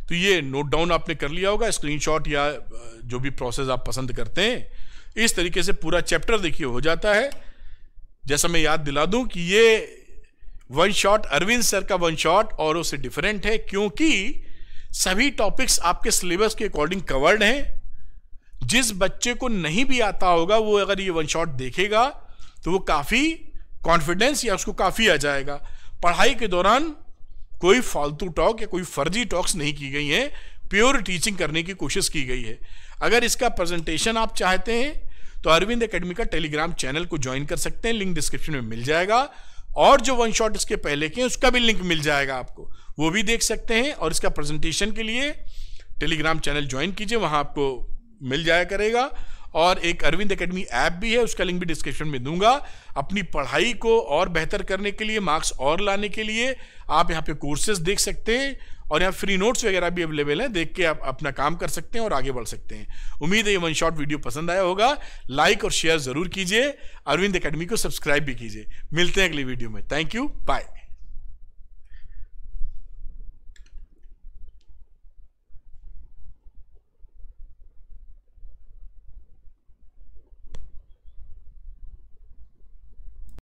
तो ये नोट डाउन आपने कर लिया होगा स्क्रीनशॉट या जो भी प्रोसेस आप पसंद करते हैं इस तरीके से पूरा चैप्टर देखिए हो जाता है जैसा मैं याद दिला दूं कि ये वन शॉट अरविंद सर का वन शॉट और उससे डिफरेंट है क्योंकि सभी टॉपिक्स आपके सिलेबस के अकॉर्डिंग कवर्ड हैं जिस बच्चे को नहीं भी आता होगा वो अगर ये वन शॉट देखेगा तो वो काफ़ी कॉन्फिडेंस या उसको काफ़ी आ जाएगा पढ़ाई के दौरान कोई फालतू टॉक या कोई फर्जी टॉक्स नहीं की गई हैं प्योर टीचिंग करने की कोशिश की गई है अगर इसका प्रेजेंटेशन आप चाहते हैं तो अरविंद अकेडमी का टेलीग्राम चैनल को ज्वाइन कर सकते हैं लिंक डिस्क्रिप्शन में मिल जाएगा और जो वन शॉट इसके पहले के हैं उसका भी लिंक मिल जाएगा आपको वो भी देख सकते हैं और इसका प्रेजेंटेशन के लिए टेलीग्राम चैनल ज्वाइन कीजिए वहाँ आपको मिल जाया करेगा और एक अरविंद एकेडमी ऐप भी है उसका लिंक भी डिस्क्रिप्शन में दूंगा अपनी पढ़ाई को और बेहतर करने के लिए मार्क्स और लाने के लिए आप यहाँ पे कोर्सेज देख सकते हैं और यहाँ फ्री नोट्स वगैरह भी अवेलेबल हैं देख के आप अपना काम कर सकते हैं और आगे बढ़ सकते हैं उम्मीद है ये वन शॉट वीडियो पसंद आया होगा लाइक और शेयर ज़रूर कीजिए अरविंद अकेडमी को सब्सक्राइब भी कीजिए मिलते हैं अगली वीडियो में थैंक यू बाय